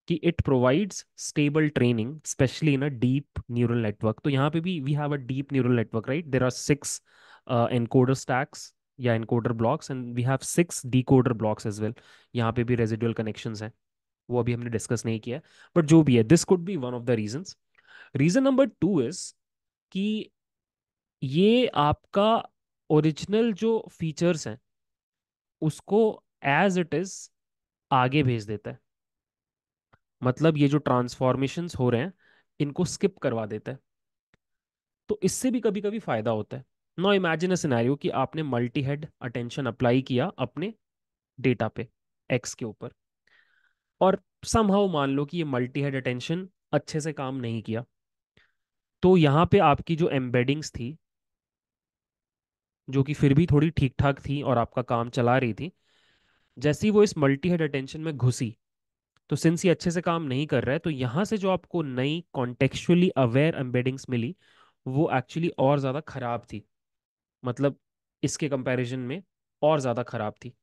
कि it provides stable training specially in a deep neural network तो यहाँ पे भी we have a deep neural network right there are six encoder stacks या encoder blocks and we have six coder blocks as well यहाँ पे भी residual connection हैं वो अभी हमने डिस्कस नहीं किया बट जो भी है this could be one of the reason reason number two is कि ये आपका ओरिजिनल जो फीचर्स हैं उसको एज इट इज आगे भेज देता है मतलब ये जो ट्रांसफॉर्मेशन हो रहे हैं इनको स्किप करवा देता है तो इससे भी कभी कभी फायदा होता है नो इमेजिन अ सिनेरियो कि आपने मल्टी हेड अटेंशन अप्लाई किया अपने डेटा पे एक्स के ऊपर और समहाउ मान लो कि ये मल्टी हेड अटेंशन अच्छे से काम नहीं किया तो यहाँ पे आपकी जो एम्बेडिंग्स थी जो कि फिर भी थोड़ी ठीक ठाक थी और आपका काम चला रही थी जैसे ही वो इस मल्टी हेड अटेंशन में घुसी तो सिंस ये अच्छे से काम नहीं कर रहा है तो यहाँ से जो आपको नई कॉन्टेक्चुअली अवेयर एम्बेडिंग्स मिली वो एक्चुअली और ज़्यादा खराब थी मतलब इसके कंपैरिजन में और ज़्यादा खराब थी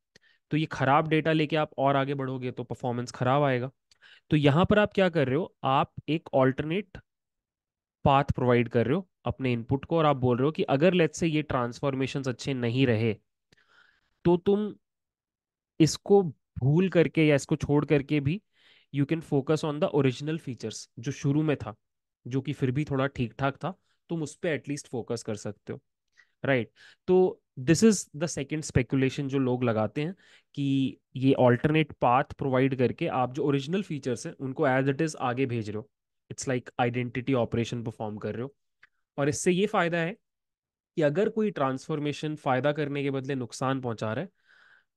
तो ये खराब डेटा लेके आप और आगे बढ़ोगे तो परफॉर्मेंस खराब आएगा तो यहां पर आप क्या कर रहे हो आप एक ऑल्टरनेट पाथ प्रोवाइड कर रहे हो अपने इनपुट को और आप बोल रहे हो कि अगर लेट से ये ट्रांसफॉर्मेशन अच्छे नहीं रहे तो तुम इसको भूल करके या इसको छोड़ करके भी you can focus on the original features जो शुरू में था जो कि फिर भी थोड़ा ठीक ठाक था तुम उस पर एटलीस्ट फोकस कर सकते हो राइट तो this is the second speculation जो लोग लगाते हैं कि ये ऑल्टरनेट पाथ प्रोवाइड करके आप जो ओरिजिनल फीचर्स हैं उनको एज इट इज आगे भेज रहे हो it's like identity operation perform कर रहे हो और इससे ये फायदा है कि अगर कोई ट्रांसफॉर्मेशन फायदा करने के बदले नुकसान पहुंचा रहा है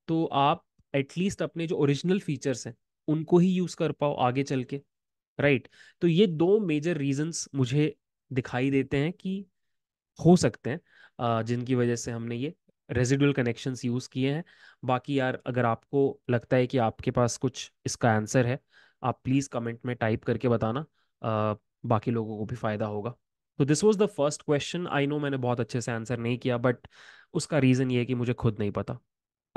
तो आप एटलीस्ट अपने जो ओरिजिनल फीचर्स हैं उनको ही यूज कर पाओ आगे चल के राइट right? तो ये दो मेजर रीजंस मुझे दिखाई देते हैं कि हो सकते हैं जिनकी वजह से हमने ये रेजिडुअल कनेक्शन यूज़ किए हैं बाकी यार अगर आपको लगता है कि आपके पास कुछ इसका आंसर है आप प्लीज़ कमेंट में टाइप करके बताना बाकी लोगों को भी फ़ायदा होगा तो this was the first question I know मैंने बहुत अच्छे से आंसर नहीं किया बट उसका रीज़न ये है कि मुझे खुद नहीं पता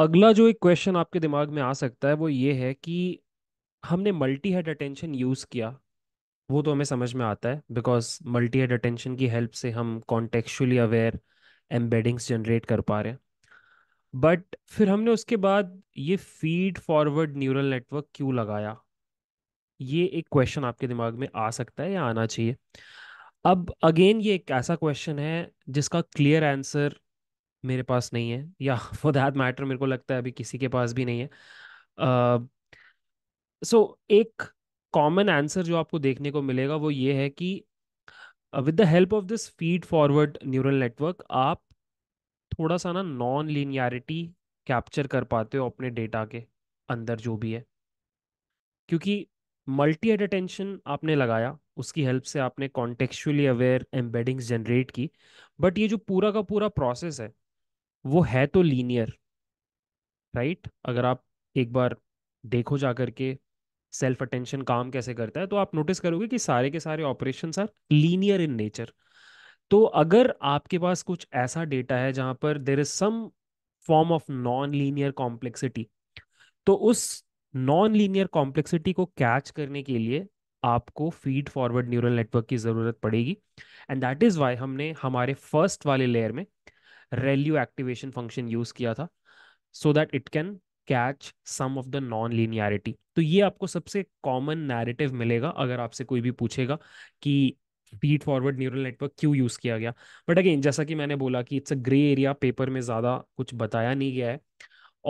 अगला जो एक क्वेश्चन आपके दिमाग में आ सकता है वो ये है कि हमने मल्टी हेड अटेंशन यूज़ किया वो तो हमें समझ में आता है बिकॉज मल्टी हेड अटेंशन की हेल्प से हम कॉन्टेक्चुअली अवेयर एम्बेडिंग्स जनरेट कर पा रहे हैं बट फिर हमने उसके बाद ये फीड फॉरवर्ड न्यूरल नेटवर्क क्यों लगाया ये एक क्वेश्चन आपके दिमाग में आ सकता है या आना चाहिए अब अगेन ये एक ऐसा क्वेश्चन है जिसका क्लियर आंसर मेरे पास नहीं है या फॉर दैट मैटर मेरे को लगता है अभी किसी के पास भी नहीं है सो uh, so, एक कॉमन आंसर जो आपको देखने को मिलेगा वो ये है कि with the help of this feed forward neural network आप थोड़ा सा ना नॉन लिनियरिटी कैप्चर कर पाते हो अपने डेटा के अंदर जो भी है क्योंकि मल्टी एड अटेंशन आपने लगाया उसकी हेल्प से आपने कॉन्टेक्चुअली अवेयर एम्बेडिंग्स जनरेट की बट ये जो पूरा का पूरा प्रोसेस है वो है तो लीनियर राइट right? अगर आप एक बार देखो जा करके सेल्फ अटेंशन काम कैसे करता है तो आप नोटिस करोगे कि सारे के सारे operation are linear in nature तो अगर आपके पास कुछ ऐसा डेटा है जहां पर there is some form of non linear complexity तो उस नॉन लीनियर कॉम्प्लेक्सिटी को कैच करने के लिए आपको फीड फॉरवर्ड न्यूरल नेटवर्क की ज़रूरत पड़ेगी एंड दैट इज़ वाई हमने हमारे फर्स्ट वाले लेयर में रेल्यू एक्टिवेशन फंक्शन यूज़ किया था so that it can catch some of the non linearity तो ये आपको सबसे कॉमन नैरेटिव मिलेगा अगर आपसे कोई भी पूछेगा कि फीड फॉरवर्ड न्यूरल नेटवर्क क्यों यूज़ किया गया बट अगेन जैसा कि मैंने बोला कि it's a grey area paper में ज़्यादा कुछ बताया नहीं गया है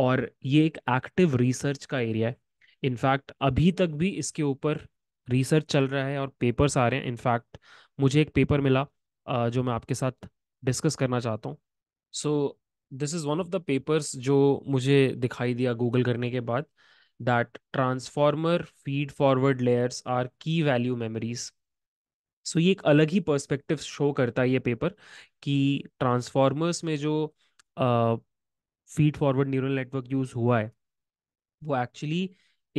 और ये एक एक्टिव रिसर्च का एरिया है इनफैक्ट अभी तक भी इसके ऊपर रिसर्च चल रहा है और पेपर्स आ रहे हैं इनफैक्ट मुझे एक पेपर मिला जो मैं आपके साथ डिस्कस करना चाहता हूँ so so, this is one of the papers जो मुझे दिखाई दिया गूगल करने के बाद that transformer feed forward layers are key value memories so ये एक अलग ही पर्सपेक्टिव शो करता है ये पेपर कि ट्रांसफॉर्मर्स में जो feed forward neural network use हुआ है वो एक्चुअली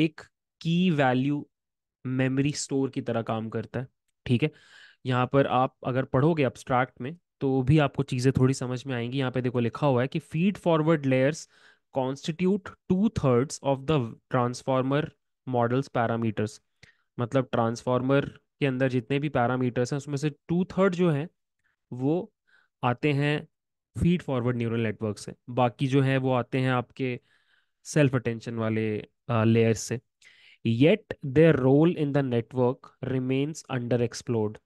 एक की वैल्यू मेमोरी स्टोर की तरह काम करता है ठीक है यहाँ पर आप अगर पढ़ोगे अब्स्ट्रैक्ट में तो भी आपको चीज़ें थोड़ी समझ में आएंगी यहाँ पे देखो लिखा हुआ है कि feed forward layers constitute two thirds of the transformer models parameters मतलब ट्रांसफॉर्मर के अंदर जितने भी पैरामीटर्स हैं उसमें से टू थर्ड जो हैं वो आते हैं फीड फॉरवर्ड न्यूरल नेटवर्क से बाकी जो है वो आते हैं आपके सेल्फ अटेंशन वाले लेयर्स से yet their role in the network remains under explored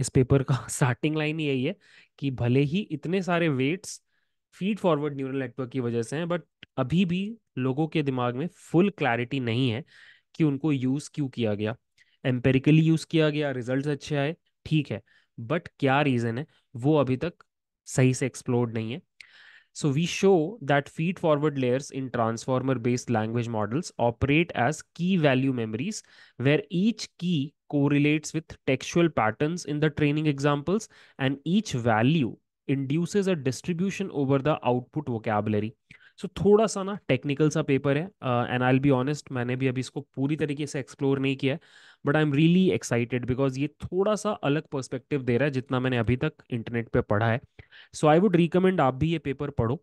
इस पेपर का स्टार्टिंग लाइन यही है कि भले ही इतने सारे weights feed forward neural network की वजह से हैं बट अभी भी लोगों के दिमाग में फुल क्लैरिटी नहीं है कि उनको यूज़ क्यों किया गया एम्पेरिकली यूज़ किया गया रिजल्ट अच्छे आए ठीक है बट क्या रीज़न है वो अभी तक सही से एक्सप्लोर्ड नहीं है so we show that feed forward layers in transformer based language models operate as key value memories where each key correlates with textual patterns in the training examples, and each value induces a distribution over the output vocabulary. So so, थोड़ा सा ना technical सा paper है and I be honest मैंने भी अभी इसको पूरी तरीके से एक्सप्लोर नहीं किया है but I am really excited because ये थोड़ा सा अलग पर्सपेक्टिव दे रहा है जितना मैंने अभी तक इंटरनेट पे पढ़ा है सो आई वुड रिकमेंड आप भी ये पेपर पढ़ो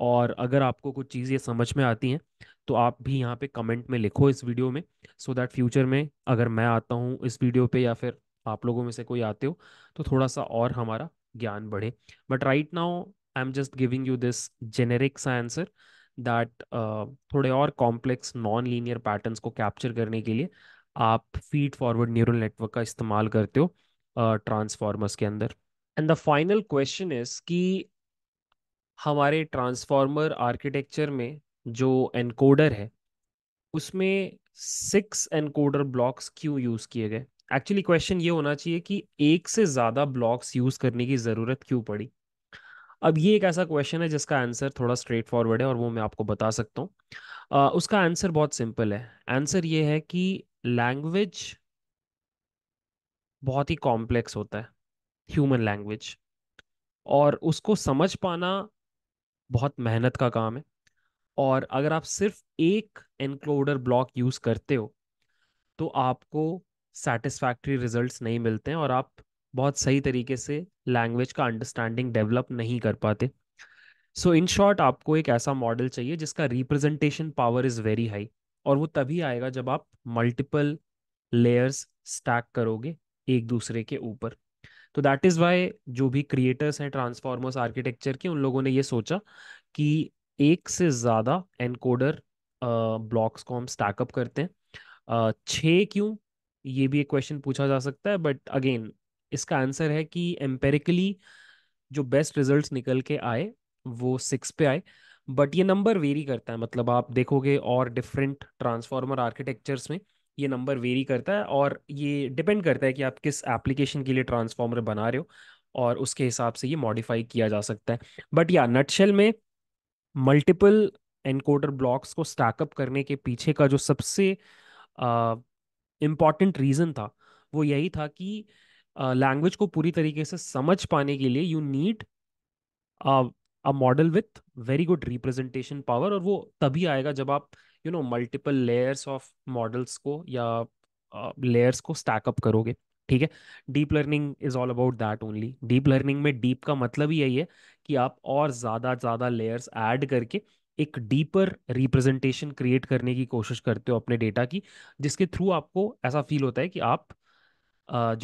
और अगर आपको कुछ चीज़ें समझ में आती हैं तो आप भी यहाँ पे कमेंट में लिखो इस वीडियो में सो दैट फ्यूचर में अगर मैं आता हूँ इस वीडियो पे या फिर आप लोगों में से कोई आते हो तो थोड़ा सा और हमारा ज्ञान बढ़े but right now I am just giving you this generic सा आंसर दैट थोड़े और कॉम्प्लेक्स नॉन लीनियर पैटर्न्स को कैप्चर करने के लिए आप फीड फॉरवर्ड न्यूरल नेटवर्क का इस्तेमाल करते हो ट्रांसफॉर्मर्स uh, के अंदर and the final question is कि हमारे ट्रांसफॉर्मर आर्किटेक्चर में जो एनकोडर है उसमें सिक्स एनकोडर ब्लॉक्स क्यों यूज़ किए गए एक्चुअली क्वेश्चन ये होना चाहिए कि एक से ज़्यादा ब्लॉक्स यूज़ करने की ज़रूरत क्यों पड़ी अब ये एक ऐसा क्वेश्चन है जिसका आंसर थोड़ा स्ट्रेट फॉरवर्ड है और वो मैं आपको बता सकता हूँ उसका आंसर बहुत सिंपल है आंसर ये है कि लैंग्वेज बहुत ही कॉम्प्लेक्स होता है ह्यूमन लैंग्वेज और उसको समझ पाना बहुत मेहनत का काम है और अगर आप सिर्फ एक एनक्लोडर ब्लॉक यूज़ करते हो तो आपको सेटिस्फैक्ट्री रिजल्ट्स नहीं मिलते हैं और आप बहुत सही तरीके से लैंग्वेज का अंडरस्टैंडिंग डेवलप नहीं कर पाते सो इन शॉर्ट आपको एक ऐसा मॉडल चाहिए जिसका representation power is very high और वो तभी आएगा जब आप मल्टीपल लेयर्स स्टैक करोगे एक दूसरे के ऊपर तो दैट इज़ वाई जो भी क्रिएटर्स हैं ट्रांसफॉर्मर्स आर्किटेक्चर के उन लोगों ने ये सोचा कि एक से ज़्यादा एनकोडर ब्लॉक्स को हम स्टैकअप करते हैं छः क्यों ये भी एक क्वेश्चन पूछा जा सकता है बट अगेन इसका आंसर है कि एम्पेरिकली जो बेस्ट रिजल्ट्स निकल के आए वो सिक्स पे आए बट ये नंबर वेरी करता है मतलब आप देखोगे और डिफरेंट ट्रांसफॉर्मर आर्किटेक्चर्स में ये नंबर वेरी करता है और ये डिपेंड करता है कि आप किस एप्लीकेशन के लिए ट्रांसफॉर्मर बना रहे हो और उसके हिसाब से ये मॉडिफाई किया जा सकता है बट या नटशेल में मल्टीपल एनकोडर ब्लॉक्स को स्टैकअप करने के पीछे का जो सबसे इम्पॉर्टेंट रीज़न था वो यही था कि लैंग्वेज uh, को पूरी तरीके से समझ पाने के लिए you need a model with very good representation power और वो तभी आएगा जब आप you know multiple layers of models को या लेयर्स uh, को स्टैकअप करोगे ठीक है deep learning is all about that only deep learning में डीप का मतलब ही यही है कि आप और ज़्यादा ज़्यादा लेयर्स ऐड करके एक डीपर रिप्रेजेंटेशन क्रिएट करने की कोशिश करते हो अपने डेटा की जिसके थ्रू आपको ऐसा फील होता है कि आप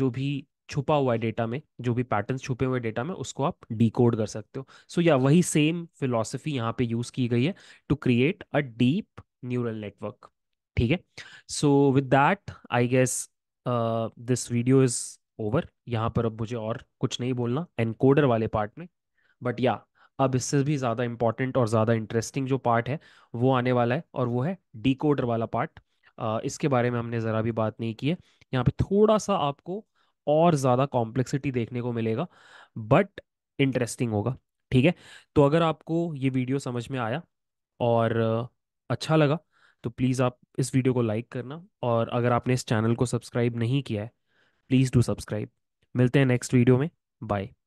जो भी छुपा हुआ है डेटा में जो भी पैटर्न छुपे हुए डेटा में उसको आप डिकोड कर सकते हो सो so, या yeah, वही सेम फिलोसफी यहाँ पे यूज की गई है to create a deep neural network ठीक है so with that I guess this video is over यहाँ पर अब मुझे और कुछ नहीं बोलना एनकोडर वाले पार्ट में बट या yeah, अब इससे भी ज़्यादा इंपॉर्टेंट और ज़्यादा इंटरेस्टिंग जो पार्ट है वो आने वाला है और वो है डीकोडर वाला पार्ट uh, इसके बारे में हमने ज़रा भी बात नहीं की है यहाँ पे थोड़ा सा आपको और ज़्यादा कॉम्प्लेक्सिटी देखने को मिलेगा बट इंटरेस्टिंग होगा ठीक है तो अगर आपको ये वीडियो समझ में आया और अच्छा लगा तो प्लीज़ आप इस वीडियो को लाइक करना और अगर आपने इस चैनल को सब्सक्राइब नहीं किया है प्लीज़ डू सब्सक्राइब मिलते हैं नेक्स्ट वीडियो में बाय